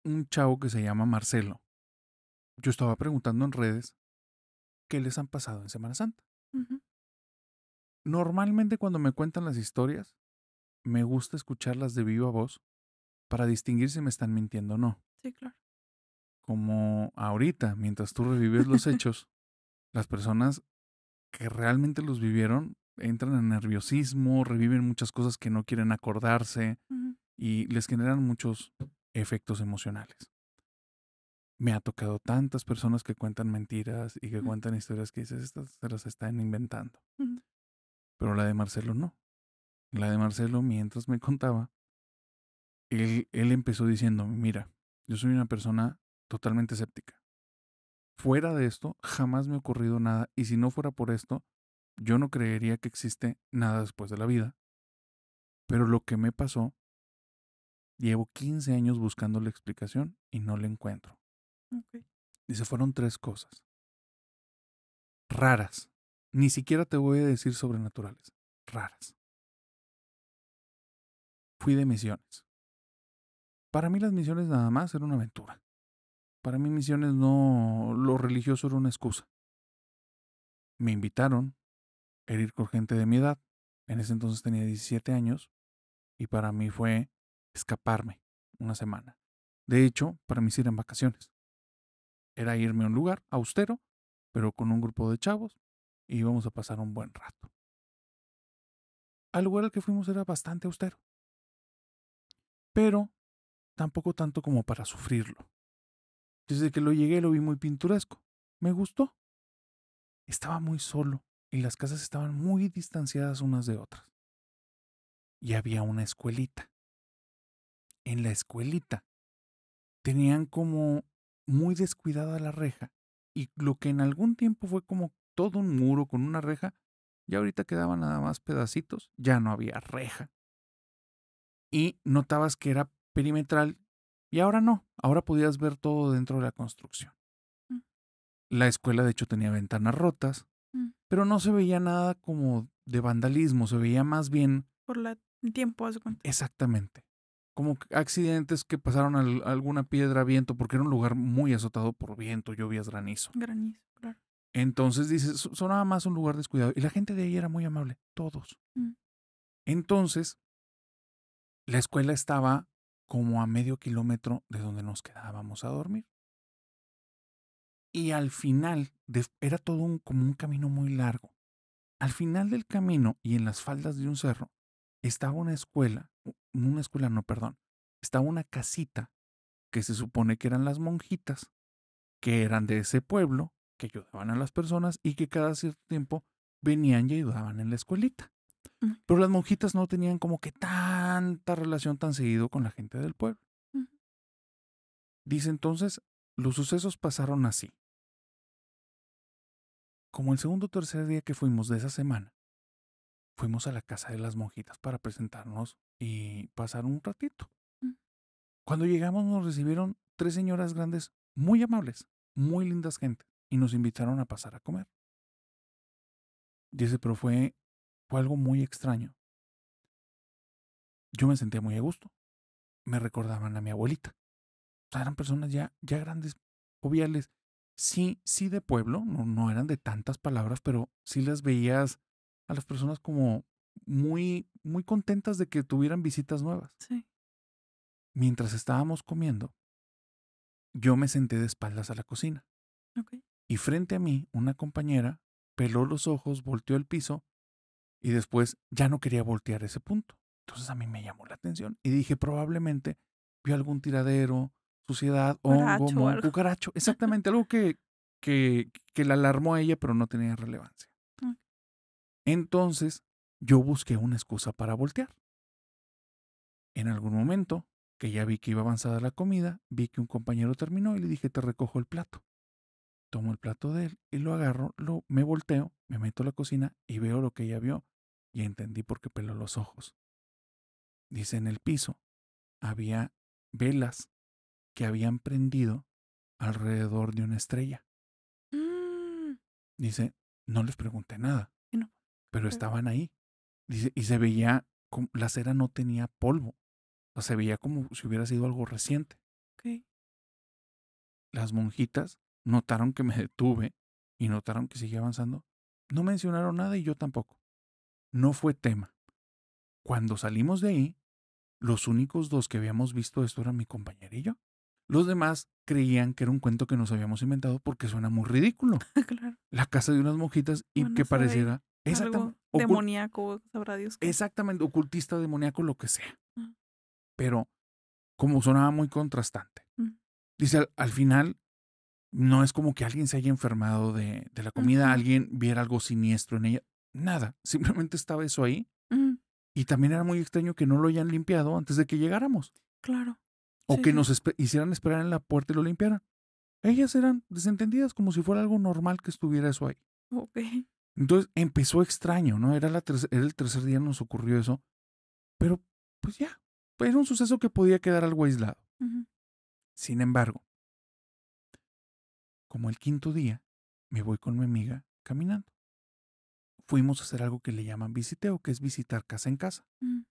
Un chavo que se llama Marcelo. Yo estaba preguntando en redes qué les han pasado en Semana Santa. Normalmente cuando me cuentan las historias, me gusta escucharlas de viva voz para distinguir si me están mintiendo o no. Sí, claro. Como ahorita, mientras tú revives los [laughs] hechos, las personas que realmente los vivieron entran en nerviosismo, reviven muchas cosas que no quieren acordarse y les generan muchos efectos emocionales. Me ha tocado tantas personas que cuentan mentiras y que cuentan historias que dices, estas se las están inventando. Pero la de Marcelo no. La de Marcelo, mientras me contaba, él, empezó diciendo, mira, yo soy una persona totalmente escéptica. Fuera de esto, jamás me ha ocurrido nada y si no fuera por esto, yo no creería que existe nada después de la vida. Pero lo que me pasó, llevo 15 años buscando la explicación y no la encuentro. Y se fueron tres cosas raras, ni siquiera te voy a decir sobrenaturales, raras. Fui de misiones. Para mí las misiones nada más era una aventura. Para mí misiones no, lo religioso era una excusa. Me invitaron a ir con gente de mi edad, en ese entonces tenía 17 años, y para mí fue escaparme una semana. De hecho, para mí sí en vacaciones. Era irme a un lugar austero, pero con un grupo de chavos, y íbamos a pasar un buen rato. Al lugar al que fuimos era bastante austero, pero tampoco tanto como para sufrirlo. Desde que lo llegué lo vi muy pintoresco. Me gustó. Estaba muy solo y las casas estaban muy distanciadas unas de otras. Y había una escuelita. En la escuelita tenían como muy descuidada la reja y lo que en algún tiempo fue como todo un muro con una reja y ahorita quedaban nada más pedacitos, ya no había reja. Y notabas que era perimetral y ahora no, ahora podías ver todo dentro de la construcción. Mm. La escuela de hecho tenía ventanas rotas, mm. pero no se veía nada como de vandalismo, se veía más bien... Por la, tiempo, hace Exactamente. Como accidentes que pasaron alguna piedra, viento, porque era un lugar muy azotado por viento, lluvias, granizo. Granizo, claro. Entonces dices, sonaba más un lugar descuidado. Y la gente de ahí era muy amable, todos. Mm. Entonces, la escuela estaba como a medio kilómetro de donde nos quedábamos a dormir. Y al final, era todo un, como un camino muy largo. Al final del camino y en las faldas de un cerro, estaba una escuela, una escuela no, perdón, estaba una casita que se supone que eran las monjitas, que eran de ese pueblo que ayudaban a las personas y que cada cierto tiempo venían y ayudaban en la escuelita. Pero las monjitas no tenían como que tanta relación tan seguido con la gente del pueblo. Dice entonces, los sucesos pasaron así. Como el segundo o tercer día que fuimos de esa semana, fuimos a la casa de las monjitas para presentarnos y pasar un ratito. Mm. Cuando llegamos nos recibieron tres señoras grandes muy amables, muy lindas gente y nos invitaron a pasar a comer. Dice, pero fue, algo muy extraño. Yo me sentía muy a gusto. Me recordaban a mi abuelita. O sea, eran personas ya, ya grandes, joviales. Sí, sí de pueblo, no, no eran de tantas palabras, pero sí las veías a las personas como muy, muy contentas de que tuvieran visitas nuevas. Sí. Mientras estábamos comiendo, yo me senté de espaldas a la cocina. Okay y frente a mí una compañera peló los ojos, volteó el piso y después ya no quería voltear ese punto. Entonces a mí me llamó la atención y dije probablemente vio algún tiradero, suciedad, hongo, un cucaracho, [laughs] exactamente algo que, que, que la alarmó a ella pero no tenía relevancia. Mm. Entonces yo busqué una excusa para voltear. En algún momento, que ya vi que iba avanzada la comida, vi que un compañero terminó y le dije te recojo el plato tomo el plato de él y lo agarro, lo, me volteo, me meto a la cocina y veo lo que ella vio y entendí por qué peló los ojos. Dice, en el piso había velas que habían prendido alrededor de una estrella. Mm. Dice, no les pregunté nada, pero estaban ahí. Dice, y se veía, como, la cera no tenía polvo, o se veía como si hubiera sido algo reciente. Las monjitas notaron que me detuve y notaron que seguía avanzando. No mencionaron nada y yo tampoco. No fue tema. Cuando salimos de ahí, los únicos dos que habíamos visto esto eran mi compañero y yo. Los demás creían que era un cuento que nos habíamos inventado porque suena muy ridículo. [laughs] La casa de unas monjitas y que pareciera... Exactamente. demoníaco, sabrá Dios. Exactamente, ocultista, demoníaco, lo que sea. Ah. Pero como sonaba muy contrastante. Mm. Dice, al, final no es como que alguien se haya enfermado de, la comida, alguien viera algo siniestro en ella. Nada, [laughs] simplemente estaba eso ahí. Y también era muy extraño que no lo hayan limpiado antes de que llegáramos. Claro. O que nos hicieran esperar en la puerta y lo limpiaran. Ellas eran desentendidas como si fuera algo normal que estuviera eso ahí. Ok. Entonces empezó extraño, ¿no? Era, la era el tercer día nos ocurrió eso. Pero pues ya, era un suceso que podía quedar algo aislado. Sin embargo, como el quinto día, me voy con mi amiga caminando. Fuimos a hacer algo que le llaman visiteo, que es visitar casa en casa. Mm.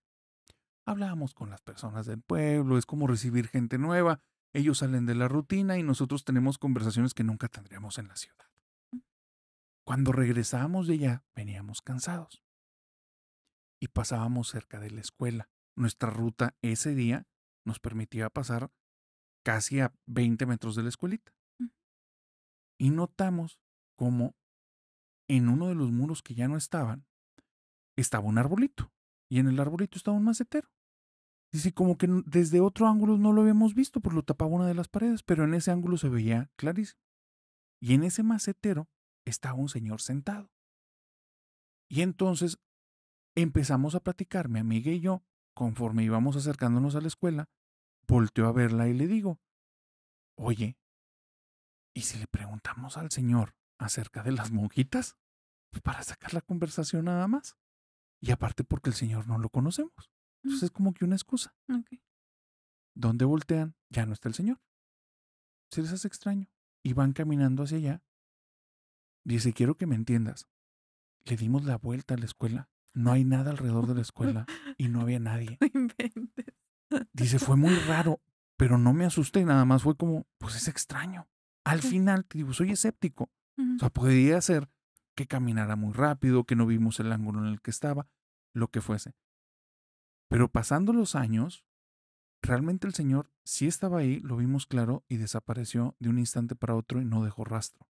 Hablábamos con las personas del pueblo, es como recibir gente nueva. Ellos salen de la rutina y nosotros tenemos conversaciones que nunca tendríamos en la ciudad. Mm. Cuando regresábamos de allá, veníamos cansados. Y pasábamos cerca de la escuela. Nuestra ruta ese día nos permitía pasar casi a 20 metros de la escuelita y notamos como en uno de los muros que ya no estaban estaba un arbolito y en el arbolito estaba un macetero. Dice como que desde otro ángulo no lo habíamos visto, por pues lo tapaba una de las paredes, pero en ese ángulo se veía clarísimo. Y en ese macetero estaba un señor sentado. Y entonces empezamos a platicar, mi amiga y yo, conforme íbamos acercándonos a la escuela, volteó a verla y le digo, oye, ¿Y si le preguntamos al Señor acerca de las monjitas? Para sacar la conversación nada más. Y aparte porque el Señor no lo conocemos. Entonces mm. es como que una excusa. Okay. Donde voltean, ya no está el Señor. Se les hace extraño. Y van caminando hacia allá. Dice, quiero que me entiendas. Le dimos la vuelta a la escuela. No hay nada alrededor de la escuela y no había nadie. [laughs] Dice, fue muy raro, pero no me asusté. Nada más fue como, pues es extraño. Al final, te digo, soy escéptico. O sea, podría ser que caminara muy rápido, que no vimos el ángulo en el que estaba, lo que fuese. Pero pasando los años, realmente el Señor sí estaba ahí, lo vimos claro y desapareció de un instante para otro y no dejó rastro.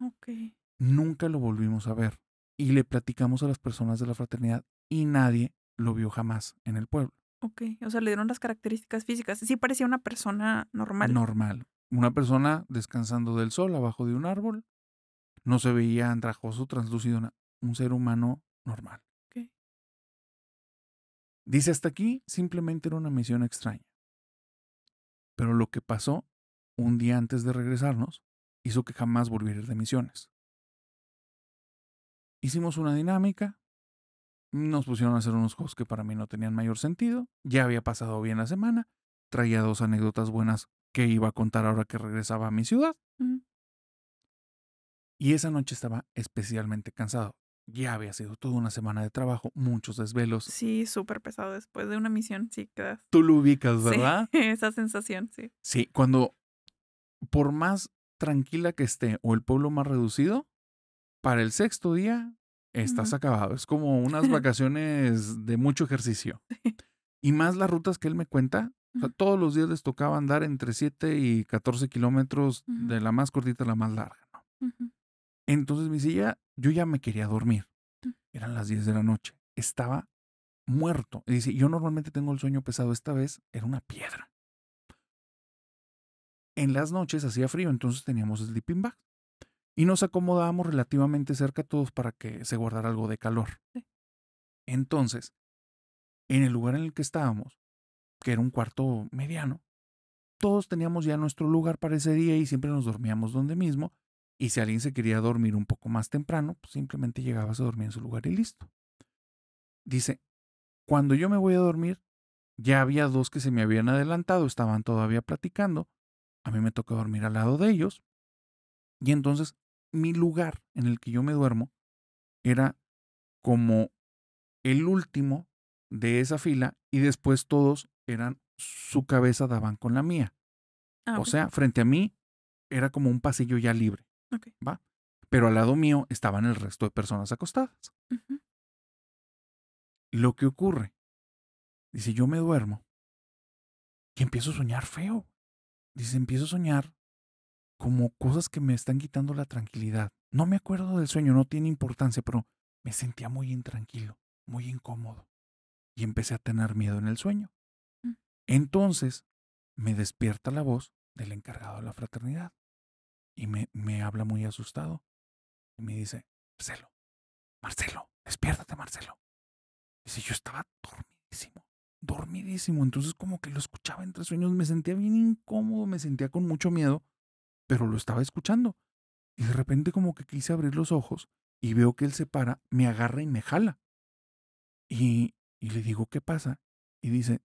Okay. Nunca lo volvimos a ver y le platicamos a las personas de la fraternidad y nadie lo vio jamás en el pueblo. Ok, o sea, le dieron las características físicas. Sí parecía una persona normal. Normal, una persona descansando del sol abajo de un árbol. No se veía andrajoso, translúcido, un ser humano normal. Dice hasta aquí, simplemente era una misión extraña. Pero lo que pasó un día antes de regresarnos hizo que jamás volviera de misiones. Hicimos una dinámica, nos pusieron a hacer unos juegos que para mí no tenían mayor sentido, ya había pasado bien la semana, traía dos anécdotas buenas que iba a contar ahora que regresaba a mi ciudad. Y esa noche estaba especialmente cansado. Ya había sido toda una semana de trabajo, muchos desvelos. Sí, súper pesado después de una misión, sí, Tú lo ubicas, ¿verdad? [laughs] esa sensación, sí. Sí, cuando por más tranquila que esté o el pueblo más reducido, para el sexto día estás acabado. Es como unas [laughs] vacaciones de mucho ejercicio. Y más las rutas que él me cuenta todos los días les tocaba andar entre 7 y 14 kilómetros de la más cortita a la más larga. Entonces me decía, yo ya me quería dormir. Mm. Eran las 10 de la noche. Estaba muerto. Y dice, yo normalmente tengo el sueño pesado. Esta vez era una piedra. En las noches hacía frío, entonces teníamos sleeping bag. Y nos acomodábamos relativamente cerca todos para que se guardara algo de calor. Entonces, en el lugar en el que estábamos, que era un cuarto mediano, todos teníamos ya nuestro lugar para ese día y siempre nos dormíamos donde mismo. Y si alguien se quería dormir un poco más temprano, pues simplemente llegaba a dormir en su lugar y listo. Dice, cuando yo me voy a dormir, ya había dos que se me habían adelantado, estaban todavía platicando. A mí me toca dormir al lado de ellos. Y entonces mi lugar en el que yo me duermo era como el último de esa fila y después todos eran su cabeza daban con la mía. Ah, o sea, frente a mí era como un pasillo ya libre. ¿va? Pero al lado mío estaban el resto de personas acostadas. Lo que ocurre, dice, yo me duermo y empiezo a soñar feo. Dice, empiezo a soñar como cosas que me están quitando la tranquilidad. No me acuerdo del sueño, no tiene importancia, pero me sentía muy intranquilo, muy incómodo. Y empecé a tener miedo en el sueño. Entonces me despierta la voz del encargado de la fraternidad y me, me habla muy asustado y me dice, Marcelo, Marcelo, despiértate Marcelo. Dice, yo estaba dormidísimo, dormidísimo, entonces como que lo escuchaba entre sueños, me sentía bien incómodo, me sentía con mucho miedo, pero lo estaba escuchando. Y de repente como que quise abrir los ojos y veo que él se para, me agarra y me jala. Y, y le digo, ¿qué pasa? Y dice,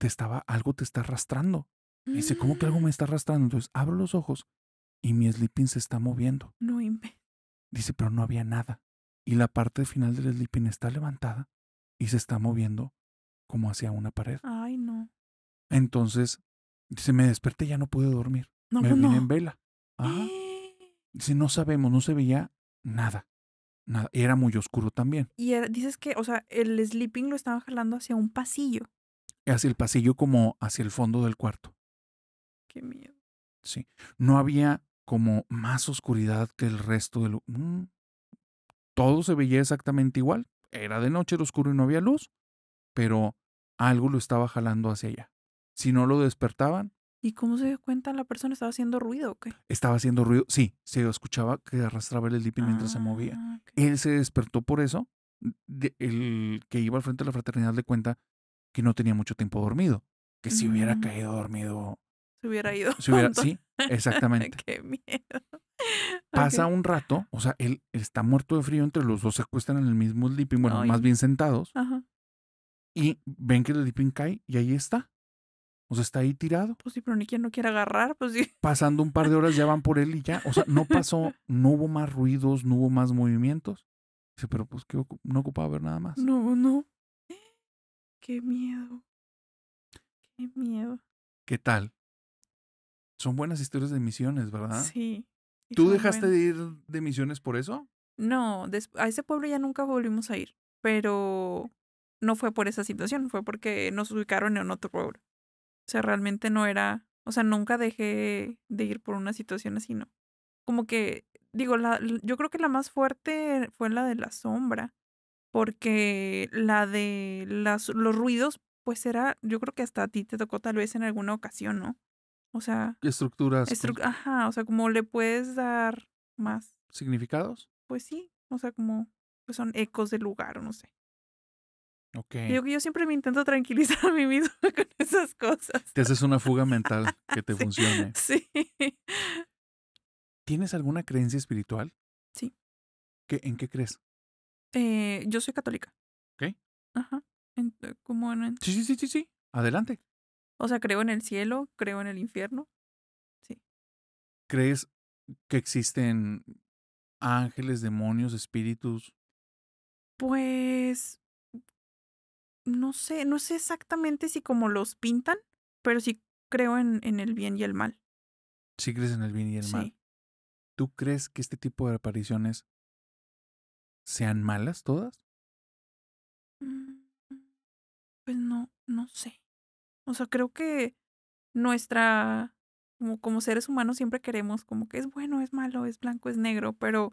te estaba, algo te está arrastrando. dice, ¿cómo que algo me mm. está arrastrando? Entonces abro los ojos y mi sleeping se está moviendo. No me Dice, pero no había nada. Y la parte final del sleeping está levantada y se está moviendo como hacia una pared. Ay, no. Entonces, dice, me desperté, ya no pude dormir. No, me no. vine en vela. Ajá. Dice, no sabemos, no se veía nada. Nada. Era muy oscuro también. Y dices que, o sea, el sleeping lo estaba jalando hacia un pasillo hacia el pasillo como hacia el fondo del cuarto. Qué miedo. Sí. No había como más oscuridad que el resto de lo mm, Todo se veía exactamente igual. Era de noche, era oscuro y no había luz, pero algo lo estaba jalando hacia allá. Si no lo despertaban... ¿Y cómo se dio cuenta la persona? ¿Estaba haciendo ruido o qué? Estaba haciendo ruido, sí. Se escuchaba que arrastraba el sleeping mientras se movía. Ah, Él se despertó por eso. el que iba al frente de la fraternidad le cuenta que no tenía mucho tiempo dormido, que si hubiera mm. caído dormido... Se hubiera mm, ido. sí, exactamente. [laughs] Qué miedo. Pasa un rato, o sea, él, está muerto de frío, entre los dos se acuestan en el mismo sleeping, bueno, más bien sentados. Ajá. Y ven que el sleeping cae y ahí está. O sea, está ahí tirado. Pues sí, pero ni quien no quiere agarrar, pues sí. Pasando un par de horas ya van por él y ya. O sea, no pasó, [laughs] no hubo más ruidos, no hubo más movimientos. Dice, pero pues que no ocupaba ver nada más. No, no. Qué miedo. Qué miedo. ¿Qué tal? Son buenas historias de misiones, ¿verdad? Sí. ¿Tú dejaste de ir de misiones por eso? No, a ese pueblo ya nunca volvimos a ir, pero no fue por esa situación, fue porque nos ubicaron en otro pueblo. O sea, realmente no era, o sea, nunca dejé de ir por una situación así, ¿no? Como que, digo, la, yo creo que la más fuerte fue la de la sombra, porque la de las, los ruidos, pues era, yo creo que hasta a ti te tocó tal vez en alguna ocasión, ¿no? O sea... Estructuras. Ajá, o sea, como le puedes dar más. ¿Significados? Pues sí, o sea, como pues son ecos del lugar o no sé. Ok. Yo, yo siempre me intento tranquilizar [laughs] a mí misma [laughs] con esas cosas. Te haces una fuga mental [laughs] que te funcione. Sí. ¿Tienes alguna creencia espiritual? Sí. ¿Qué, ¿En qué crees? Eh, yo soy católica. ¿Ok? Ajá. En, eh, como en, Sí, sí, sí, sí, sí. Adelante. O sea, creo en el cielo, creo en el infierno. Sí. ¿Crees que existen ángeles, demonios, espíritus? Pues no sé, no sé exactamente si como los pintan, pero sí creo en, en, el bien y el mal. Sí crees en el bien y el mal? sí. ¿Tú crees que este tipo de apariciones sean malas todas? Mm, pues no, no sé. O sea, creo que nuestra, como, como seres humanos siempre queremos como que es bueno, es malo, es blanco, es negro, pero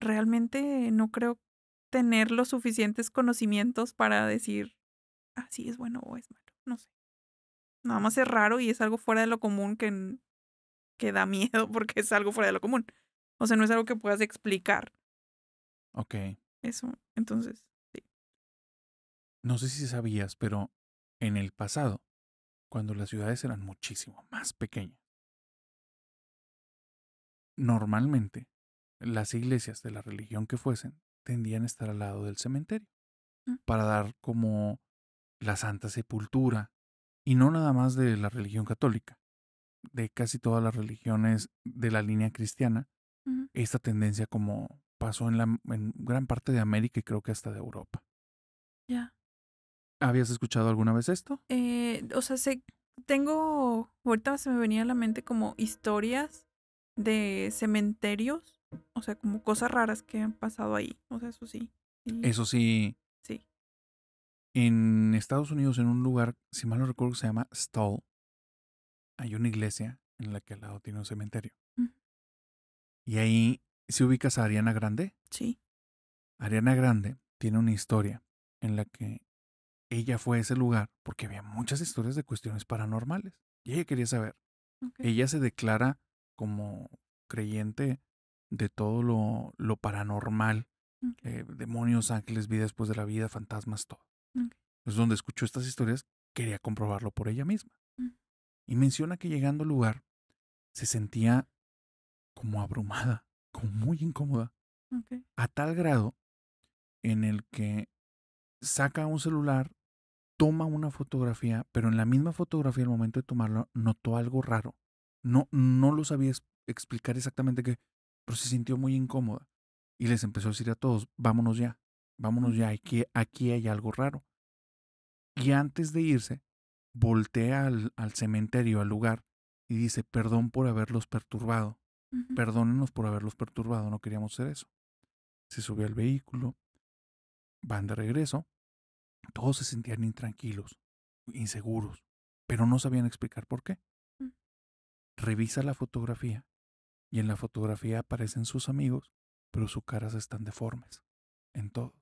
realmente no creo tener los suficientes conocimientos para decir, ah, sí, es bueno o es malo, no sé. Nada más es raro y es algo fuera de lo común que, que da miedo [laughs] porque es algo fuera de lo común. O sea, no es algo que puedas explicar. Ok. Eso, entonces, sí. No sé si sabías, pero en el pasado, cuando las ciudades eran muchísimo más pequeñas, normalmente las iglesias de la religión que fuesen tendían a estar al lado del cementerio mm. para dar como la santa sepultura y no nada más de la religión católica, de casi todas las religiones de la línea cristiana, esta tendencia como pasó en, la, en gran parte de América y creo que hasta de Europa. Ya. ¿Habías escuchado alguna vez esto? Eh, o sea, sé, tengo, ahorita se me venía a la mente como historias de cementerios, o sea, como cosas raras que han pasado ahí, o sea, eso sí. Eso sí. Sí. En Estados Unidos, en un lugar, si mal no recuerdo, se llama Stall, hay una iglesia en la que al lado tiene un cementerio. Mm. Y ahí si ubicas a Ariana Grande? Sí. Ariana Grande tiene una historia en la que ella fue a ese lugar porque había muchas historias de cuestiones paranormales y ella quería saber. Ella se declara como creyente de todo lo, paranormal, eh, demonios, ángeles, vida después de la vida, fantasmas, todo. Es donde escuchó estas historias, quería comprobarlo por ella misma. Mm. Y menciona que llegando al lugar se sentía como abrumada, muy incómoda. A tal grado en el que saca un celular, toma una fotografía, pero en la misma fotografía, al momento de tomarlo, notó algo raro. No, no lo sabía explicar exactamente qué, pero se sintió muy incómoda. Y les empezó a decir a todos, vámonos ya, vámonos ya, aquí, aquí hay algo raro. Y antes de irse, voltea al cementerio, al lugar, y dice, perdón por haberlos perturbado. Perdónenos por haberlos perturbado, no queríamos hacer eso. Se subió al vehículo, van de regreso. Todos se sentían intranquilos, inseguros, pero no sabían explicar por qué. Mm. Revisa la fotografía y en la fotografía aparecen sus amigos, pero sus caras están deformes en todos.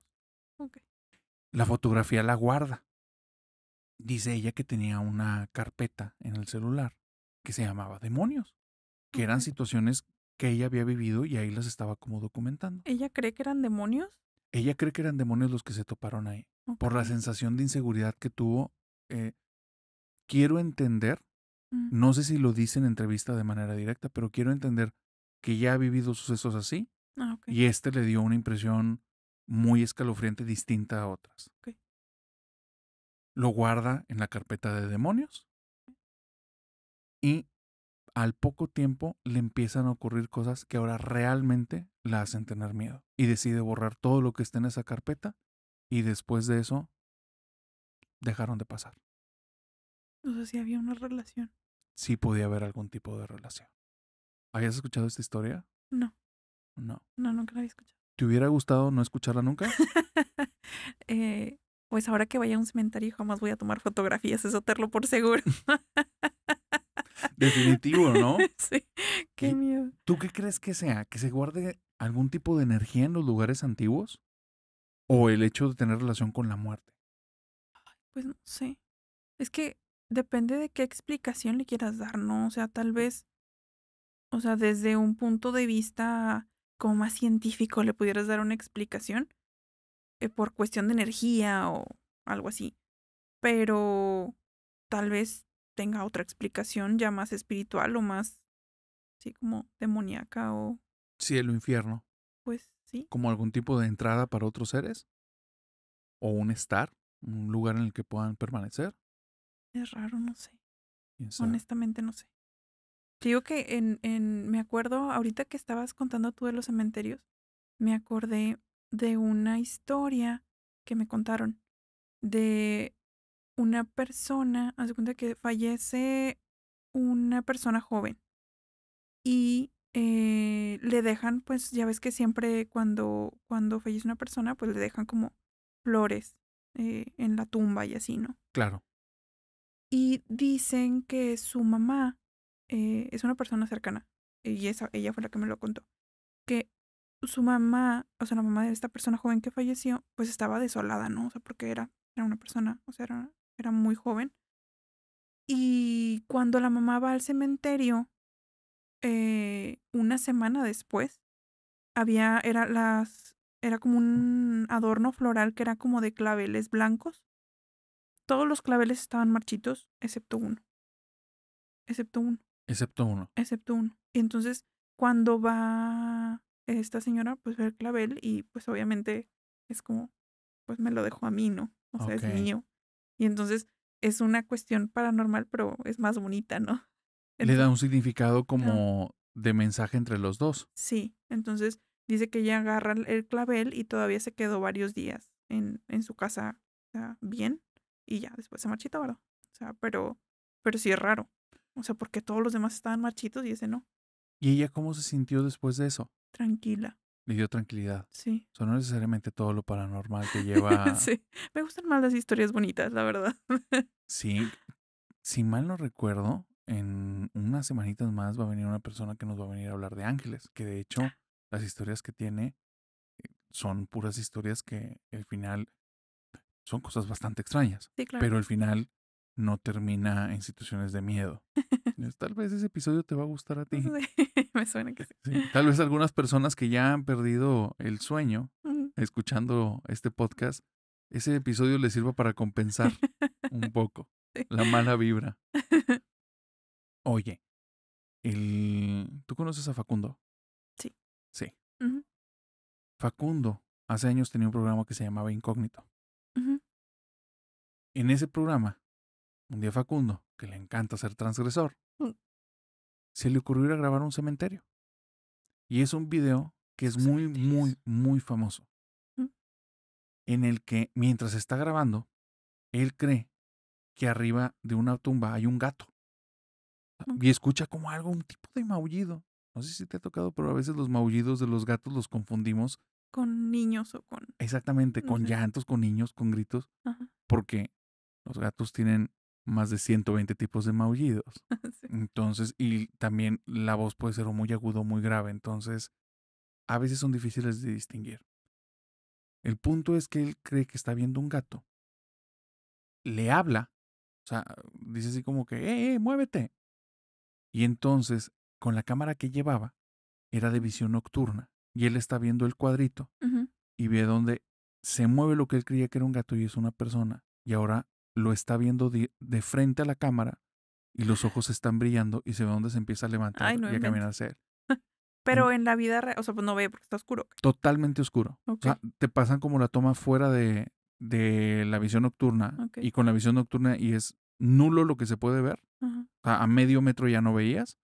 La fotografía la guarda. Dice ella que tenía una carpeta en el celular que se llamaba Demonios que eran situaciones que ella había vivido y ahí las estaba como documentando. ¿Ella cree que eran demonios? Ella cree que eran demonios los que se toparon ahí, por la sensación de inseguridad que tuvo. Eh, quiero entender, mm. no sé si lo dice en entrevista de manera directa, pero quiero entender que ya ha vivido sucesos así ah, y este le dio una impresión muy escalofriante distinta a otras. Lo guarda en la carpeta de demonios y al poco tiempo le empiezan a ocurrir cosas que ahora realmente la hacen tener miedo. Y decide borrar todo lo que está en esa carpeta y después de eso dejaron de pasar. No sé si había una relación. Sí podía haber algún tipo de relación. ¿Habías escuchado esta historia? No. No. No, nunca la había escuchado. ¿Te hubiera gustado no escucharla nunca? [laughs] Eh, pues ahora que vaya a un cementerio jamás voy a tomar fotografías, eso te lo por seguro. [laughs] [laughs] Definitivo, ¿no? [laughs] Sí, qué miedo. ¿Tú qué crees que sea? ¿Que se guarde algún tipo de energía en los lugares antiguos? ¿O el hecho de tener relación con la muerte? Pues no sé. Es que depende de qué explicación le quieras dar, ¿no? O sea, tal vez, o sea, desde un punto de vista como más científico le pudieras dar una explicación eh, por cuestión de energía o algo así. Pero tal vez tenga otra explicación ya más espiritual o más, sí, como demoníaca o... Cielo, infierno. Pues sí. ¿Como algún tipo de entrada para otros seres? ¿O un estar? ¿Un lugar en el que puedan permanecer? Es raro, no sé. Honestamente no sé. Te digo que en, en, me acuerdo, ahorita que estabas contando tú de los cementerios, me acordé de una historia que me contaron de una persona, hace cuenta que fallece una persona joven y eh, le dejan, pues ya ves que siempre cuando, cuando fallece una persona, pues le dejan como flores eh, en la tumba y así, ¿no? Claro. Y dicen que su mamá eh, es una persona cercana, y esa, ella fue la que me lo contó, que su mamá, o sea, la mamá de esta persona joven que falleció, pues estaba desolada, ¿no? O sea, porque era, era una persona, o sea, era era muy joven. Y cuando la mamá va al cementerio, eh, una semana después, había, era las, era como un adorno floral que era como de claveles blancos. Todos los claveles estaban marchitos, excepto uno. Excepto uno. Excepto uno. Excepto uno. Y entonces, cuando va esta señora, pues ve el clavel y pues obviamente es como, pues me lo dejo a mí, ¿no? O sea, es mío. Y entonces es una cuestión paranormal, pero es más bonita, ¿no? [laughs] Le da un significado como de mensaje entre los dos. Sí, entonces dice que ella agarra el clavel y todavía se quedó varios días en, en su casa bien y ya después se marchita, ¿verdad? O sea, pero, pero sí es raro. O sea, porque todos los demás estaban marchitos y ese no. ¿Y ella cómo se sintió después de eso? Tranquila. Le dio tranquilidad. Sí. O no necesariamente todo lo paranormal que [laughs] lleva. sí. Me gustan más las historias bonitas, la verdad. [laughs] sí. Si mal no recuerdo, en unas semanitas más va a venir una persona que nos va a venir a hablar de ángeles, que de hecho las historias que tiene eh, son puras historias que al final son cosas bastante extrañas. Sí, claro. Pero al final no termina en situaciones de miedo. [laughs] Tal vez ese episodio te va a gustar a ti. [laughs] me suena que sí. Tal vez algunas personas que ya han perdido el sueño escuchando este podcast, ese episodio les sirva para compensar [laughs] un poco la mala vibra. Oye, ¿tú conoces a Facundo? Sí. Sí. Facundo hace años tenía un programa que se llamaba Incógnito. En ese programa un día Facundo, que le encanta ser transgresor, mm. se le ocurrió grabar un cementerio. Y es un video que es muy, muy, muy famoso. Mm. En el que mientras está grabando, él cree que arriba de una tumba hay un gato. Ah, mm. Y escucha como algo, un tipo de maullido. No sé si te ha tocado, pero a veces los maullidos de los gatos los confundimos. Con niños o con... Exactamente, con llantos, con niños, con gritos. Porque los gatos tienen más de 120 tipos de maullidos. [laughs] Entonces, y también la voz puede ser muy agudo o muy grave, entonces a veces son difíciles de distinguir. El punto es que él cree que está viendo un gato. Le habla, o sea, dice así como que, ¡eh, eh, muévete! Y entonces, con la cámara que llevaba, era de visión nocturna, y él está viendo el cuadrito, y ve donde se mueve lo que él creía que era un gato y es una persona, y ahora lo está viendo de, frente a la cámara y los ojos están brillando y se ve dónde se empieza a levantar y a caminar hacia él. [laughs] Pero en, la vida real, o sea, pues no ve porque está oscuro. Totalmente oscuro. O sea, te pasan como la toma fuera de, la visión nocturna y con la visión nocturna y es nulo lo que se puede ver. O sea, a medio metro ya no veías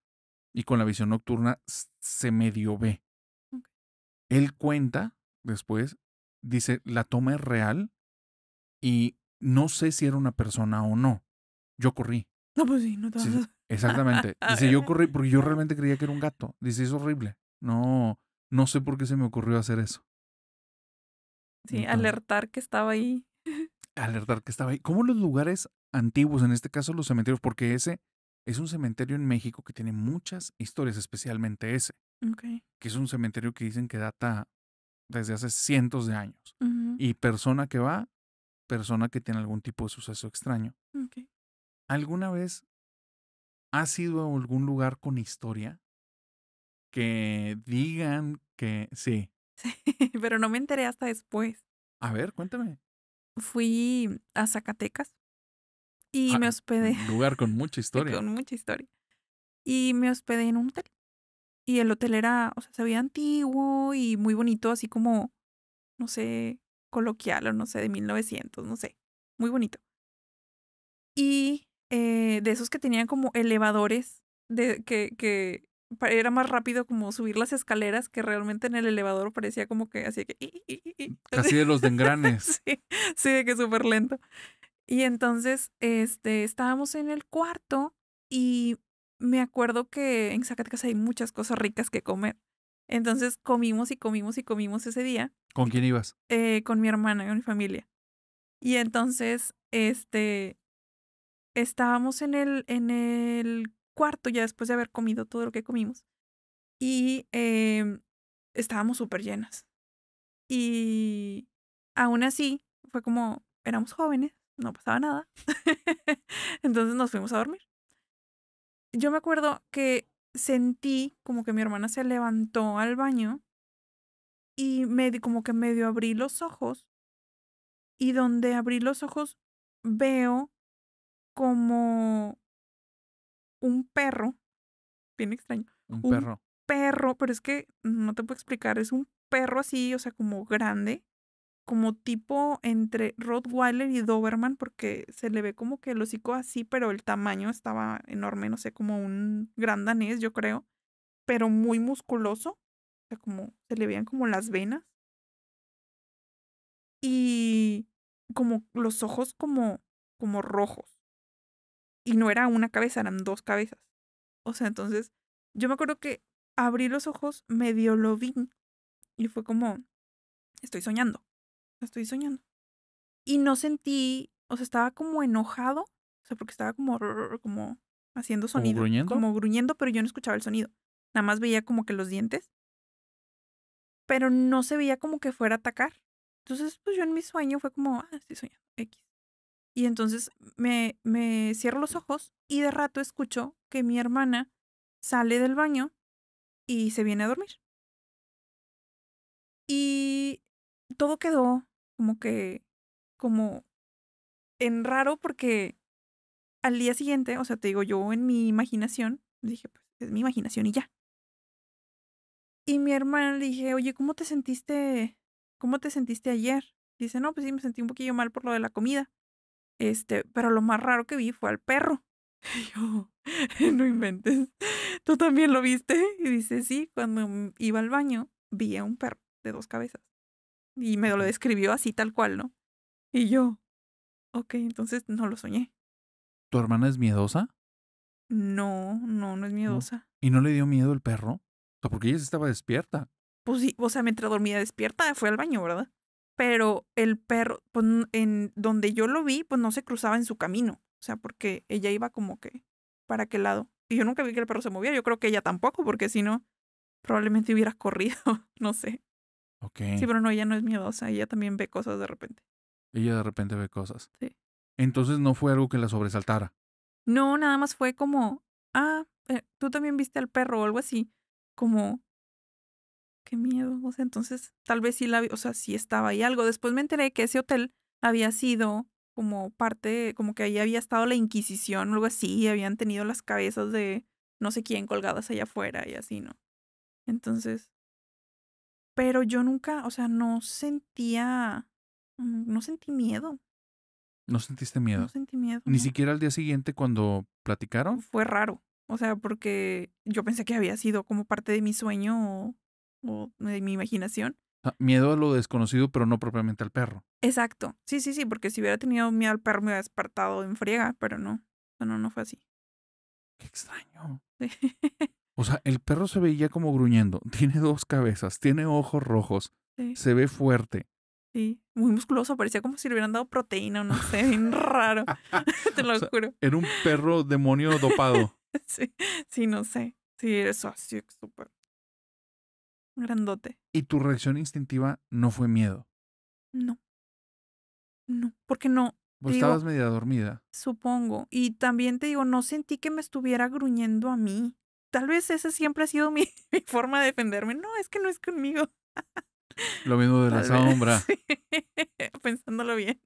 y con la visión nocturna se medio ve. Él cuenta después, dice, la toma es real y no sé si era una persona o no. Yo corrí. No, pues sí, no te Exactamente. Dice, [laughs] yo corrí porque yo realmente creía que era un gato. Dice, es horrible. No, no sé por qué se me ocurrió hacer eso. Sí, alertar que estaba ahí. [laughs] Alertar que estaba ahí. ¿Cómo los lugares antiguos, en este caso los cementerios? Porque ese es un cementerio en México que tiene muchas historias, especialmente ese. Ok. Que es un cementerio que dicen que data desde hace cientos de años. Y persona que va persona que tiene algún tipo de suceso extraño. ¿Alguna vez has ido a algún lugar con historia que digan que sí? Sí, [laughs] pero no me enteré hasta después. A ver, cuéntame. Fui a Zacatecas y ah, me hospedé. Un lugar con mucha [laughs] historia. con mucha historia. Y me hospedé en un hotel. Y el hotel era, o sea, se veía antiguo y muy bonito, así como, no sé, coloquial o no sé, de 1900, no sé, muy bonito. Y eh, de esos que tenían como elevadores, de, que, que era más rápido como subir las escaleras que realmente en el elevador parecía como que así que... Casi de los dengranes [laughs] sí, de que súper lento. Y entonces, este, estábamos en el cuarto y me acuerdo que en Zacatecas hay muchas cosas ricas que comer. Entonces comimos y comimos y comimos ese día. ¿Con quién ibas? Eh, con mi hermana, con mi familia. Y entonces, este, estábamos en el, en el cuarto ya después de haber comido todo lo que comimos. Y em, estábamos súper llenas. Y aún así, fue como, éramos jóvenes, no pasaba nada. [laughs] entonces nos fuimos a dormir. Yo me acuerdo que sentí como que mi hermana se levantó al baño y me, como que medio abrí los ojos y donde abrí los ojos veo como un perro, bien extraño. Un, perro. Perro, pero es que no te puedo explicar, es un perro así, o sea, como grande, como tipo entre Rottweiler y Doberman, porque se le ve como que el hocico así, pero el tamaño estaba enorme, no sé, como un gran danés, yo creo, pero muy musculoso o sea, como se le veían como las venas. Y como los ojos como, como rojos. Y no era una cabeza, eran dos cabezas. O sea, entonces yo me acuerdo que abrí los ojos, medio lo vi. Y fue como, estoy soñando, estoy soñando. Y no sentí, o sea, estaba como enojado, o sea, porque estaba como, como haciendo sonido. Como gruñendo, pero yo no escuchaba el sonido. Nada más veía como que los dientes pero no se veía como que fuera a atacar. Entonces, pues yo en mi sueño fue como, ah, estoy soñando, X. Y entonces me, me cierro los ojos y de rato escucho que mi hermana sale del baño y se viene a dormir. Y todo quedó como que, como en raro porque al día siguiente, o sea, te digo, yo en mi imaginación, dije, pues es mi imaginación y ya. Y mi hermana le dije, oye, ¿cómo te sentiste? ¿Cómo te sentiste ayer? Dice, no, pues sí, me sentí un poquillo mal por lo de la comida. Este, pero lo más raro que vi fue al perro. [laughs] Y yo, [laughs] no inventes. ¿Tú también lo viste? Y dice, sí, cuando mm, iba al baño vi a un perro de dos cabezas. Y me lo describió así tal cual, ¿no? Y yo, ok, entonces no lo soñé. ¿Tu hermana es miedosa? No, no, no es miedosa. ¿Y no le dio miedo el perro? Ah, porque ella estaba despierta. Pues sí, o sea, mientras dormía despierta, fue al baño, ¿verdad? Pero el perro, pues en donde yo lo vi, pues no se cruzaba en su camino. O sea, porque ella iba como que para qué lado. Y yo nunca vi que el perro se movía yo creo que ella tampoco, porque si no, probablemente hubiera [laughs] corrido, no sé. Sí, pero no, ella no es miedosa, ella también ve cosas de repente. Ella de repente ve cosas. Sí. Entonces no fue algo que la sobresaltara. No, nada más fue como, ah, eh, tú también viste al perro o algo así como, qué miedo. O sea, entonces tal vez sí la o sea, sí estaba ahí algo. Después me enteré que ese hotel había sido como parte, como que ahí había estado la Inquisición o algo así, y habían tenido las cabezas de no sé quién colgadas allá afuera y así, ¿no? Entonces, pero yo nunca, o sea, no sentía, mm, no sentí miedo. ¿No sentiste miedo? No sentí miedo. ¿Ni siquiera al día siguiente cuando platicaron? Fue raro. O sea, porque yo pensé que había sido como parte de mi sueño o, de mi imaginación. Ah, miedo a lo desconocido, pero no propiamente al perro. Exacto. Sí, sí, sí, porque si hubiera tenido miedo al perro me hubiera despertado en friega, pero no. No, no fue así. Qué extraño. O sea, el perro se veía como gruñendo. [laughs] Tiene dos cabezas, tiene ojos rojos, se ve fuerte. Sí, muy musculoso, parecía como si le hubieran dado proteína o no sé, bien raro. [laughs] [laughs] Te lo juro. Era un perro demonio dopado. [laughs] sí, no sé. Sí, ha así, súper grandote. ¿Y tu reacción instintiva no fue miedo? No. No, porque no. estabas media dormida. Supongo. Y también te digo, no sentí que me estuviera gruñendo a mí. Tal vez esa siempre ha sido [laughs] mi, forma de defenderme. No, es que no es conmigo. Lo mismo de la [laughs] sombra. Pensándolo bien.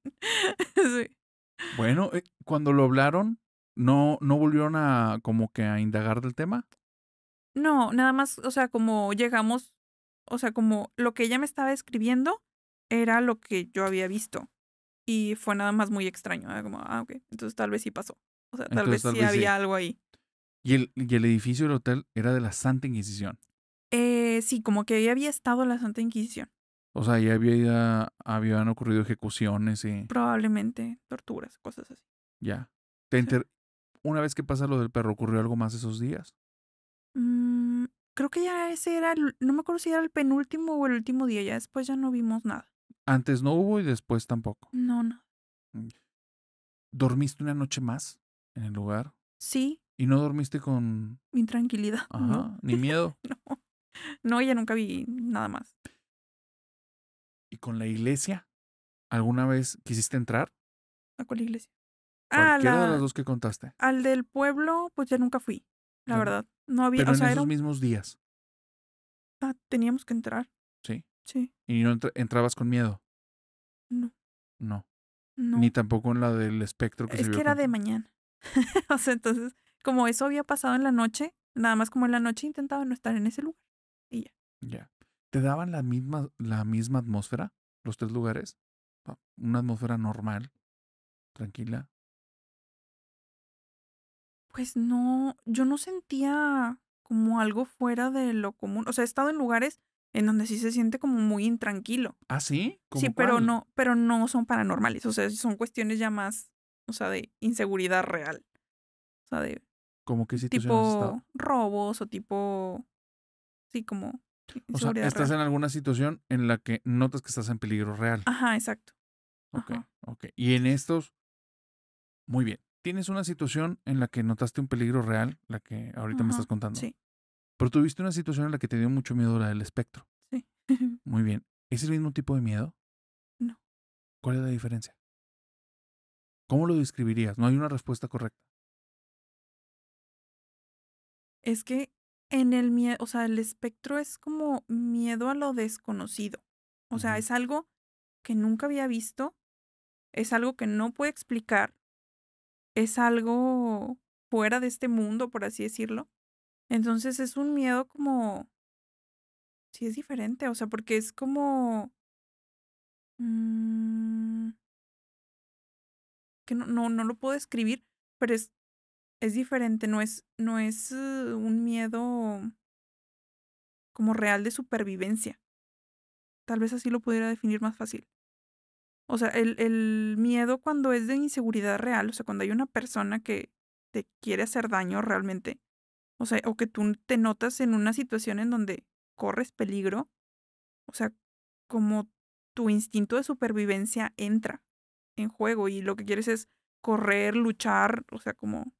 Bueno, eh, cuando lo hablaron, ¿No, no volvieron a como que a indagar del tema? No, nada más, o sea, como llegamos, o sea, como lo que ella me estaba escribiendo era lo que yo había visto. Y fue nada más muy extraño. Como, ah, ok, entonces tal vez sí pasó. O sea, tal vez sí había algo ahí. ¿Y el, el edificio del hotel era de la Santa Inquisición? Eh, sí, como que había estado la Santa Inquisición. O sea, ya había, habían ocurrido ejecuciones y... Probablemente torturas, cosas así. Ya. ¿Te, una vez que pasa lo del perro, ¿ocurrió algo más esos días? Mm, creo que ya ese era, no me acuerdo si era el penúltimo o el último día, ya después ya no vimos nada. Antes no hubo y después tampoco. No, no. Mm. ¿Dormiste una noche más en el lugar? Sí. ¿Y no dormiste con... Intranquilidad. [laughs] Ajá, ni miedo. [laughs] no. No, ya nunca vi nada más. ¿Y con la iglesia? ¿Alguna vez quisiste entrar? ¿A cuál iglesia? Ah, cualquiera de las dos que contaste. Al del pueblo, pues ya nunca fui, la verdad. No había. Pero en sea, esos mismos días. Ah, teníamos que entrar. Sí. Sí. ¿Y no entrabas con miedo? No. No. Ni tampoco en la del espectro que Es se que era de mañana. [laughs] o sea, entonces, como eso había pasado en la noche, nada más como en la noche intentaba no estar en ese lugar. Y ya. Ya. ¿Te daban la misma, la misma atmósfera, los tres lugares? Una atmósfera normal, tranquila pues no, yo no sentía como algo fuera de lo común. O sea, he estado en lugares en donde sí se siente como muy intranquilo. ¿Ah, sí? sí, pero no, pero no son paranormales. O sea, son cuestiones ya más, o sea, de inseguridad real. O sea, de. como que Tipo robos o tipo. Sí, como. O sea, estás en alguna situación en la que notas que estás en peligro real. Ajá, exacto. Ok, ok. Y en estos. Muy bien tienes una situación en la que notaste un peligro real, la que ahorita me estás contando. Sí. Pero tuviste una situación en la que te dio mucho miedo la del espectro. Sí. [laughs] Muy bien. ¿Es el mismo tipo de miedo? No. ¿Cuál es la diferencia? ¿Cómo lo describirías? No hay una respuesta correcta. Es que en el miedo, o sea, el espectro es como miedo a lo desconocido. O sea, es algo que nunca había visto, es algo que no puede explicar, es algo fuera de este mundo, por así decirlo. Entonces es un miedo como... Sí, es diferente, o sea, porque es como... Mm. que no, no, no lo puedo describir, pero es, es diferente, no es, no es eh, un miedo como real de supervivencia. Tal vez así lo pudiera definir más fácil. O sea, el, el, miedo cuando es de inseguridad real, o sea, cuando hay una persona que te quiere hacer daño realmente, o sea, o que tú te notas en una situación en donde corres peligro, o sea, como tu instinto de supervivencia entra en juego y lo que quieres es correr, luchar, o sea, como...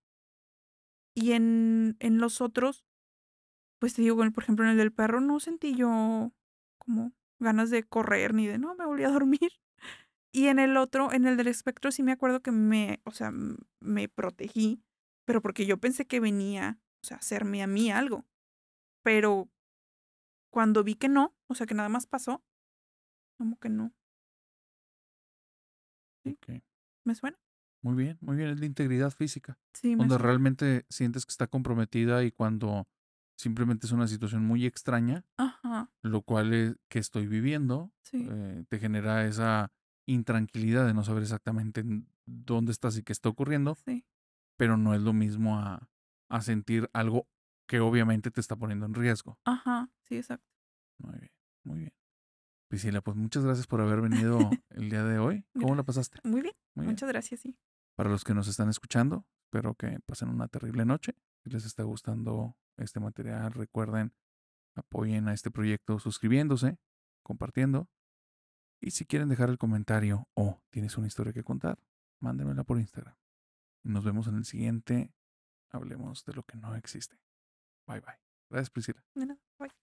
Y en, en los otros, pues te digo, por ejemplo, en el del perro no sentí yo como ganas de correr ni de, no, me volví a dormir. Y en el otro, en el del espectro, sí me acuerdo que me, o sea, me protegí, pero porque yo pensé que venía, o sea, hacerme a mí algo. Pero cuando vi que no, o sea, que nada más pasó, como que no. ¿Sí? ¿Me suena? Muy bien, muy bien, es la integridad física. Sí, cuando realmente sientes que está comprometida y cuando simplemente es una situación muy extraña, Ajá. lo cual es que estoy viviendo, eh, te genera esa intranquilidad de no saber exactamente dónde estás y qué está ocurriendo, pero no es lo mismo a, sentir algo que obviamente te está poniendo en riesgo. Ajá, sí, exacto. Muy bien, muy bien. Priscila, pues muchas gracias por haber venido [laughs] el día de hoy. ¿Cómo la pasaste? Muy bien, muy muchas gracias, sí. Para los que nos están escuchando, espero que pasen una terrible noche. Si les está gustando este material, recuerden, apoyen a este proyecto suscribiéndose, compartiendo y si quieren dejar el comentario o tienes una historia que contar, mándenmela por Instagram. Nos vemos en el siguiente. Hablemos de lo que no existe. Bye bye. Gracias, Priscila. bye.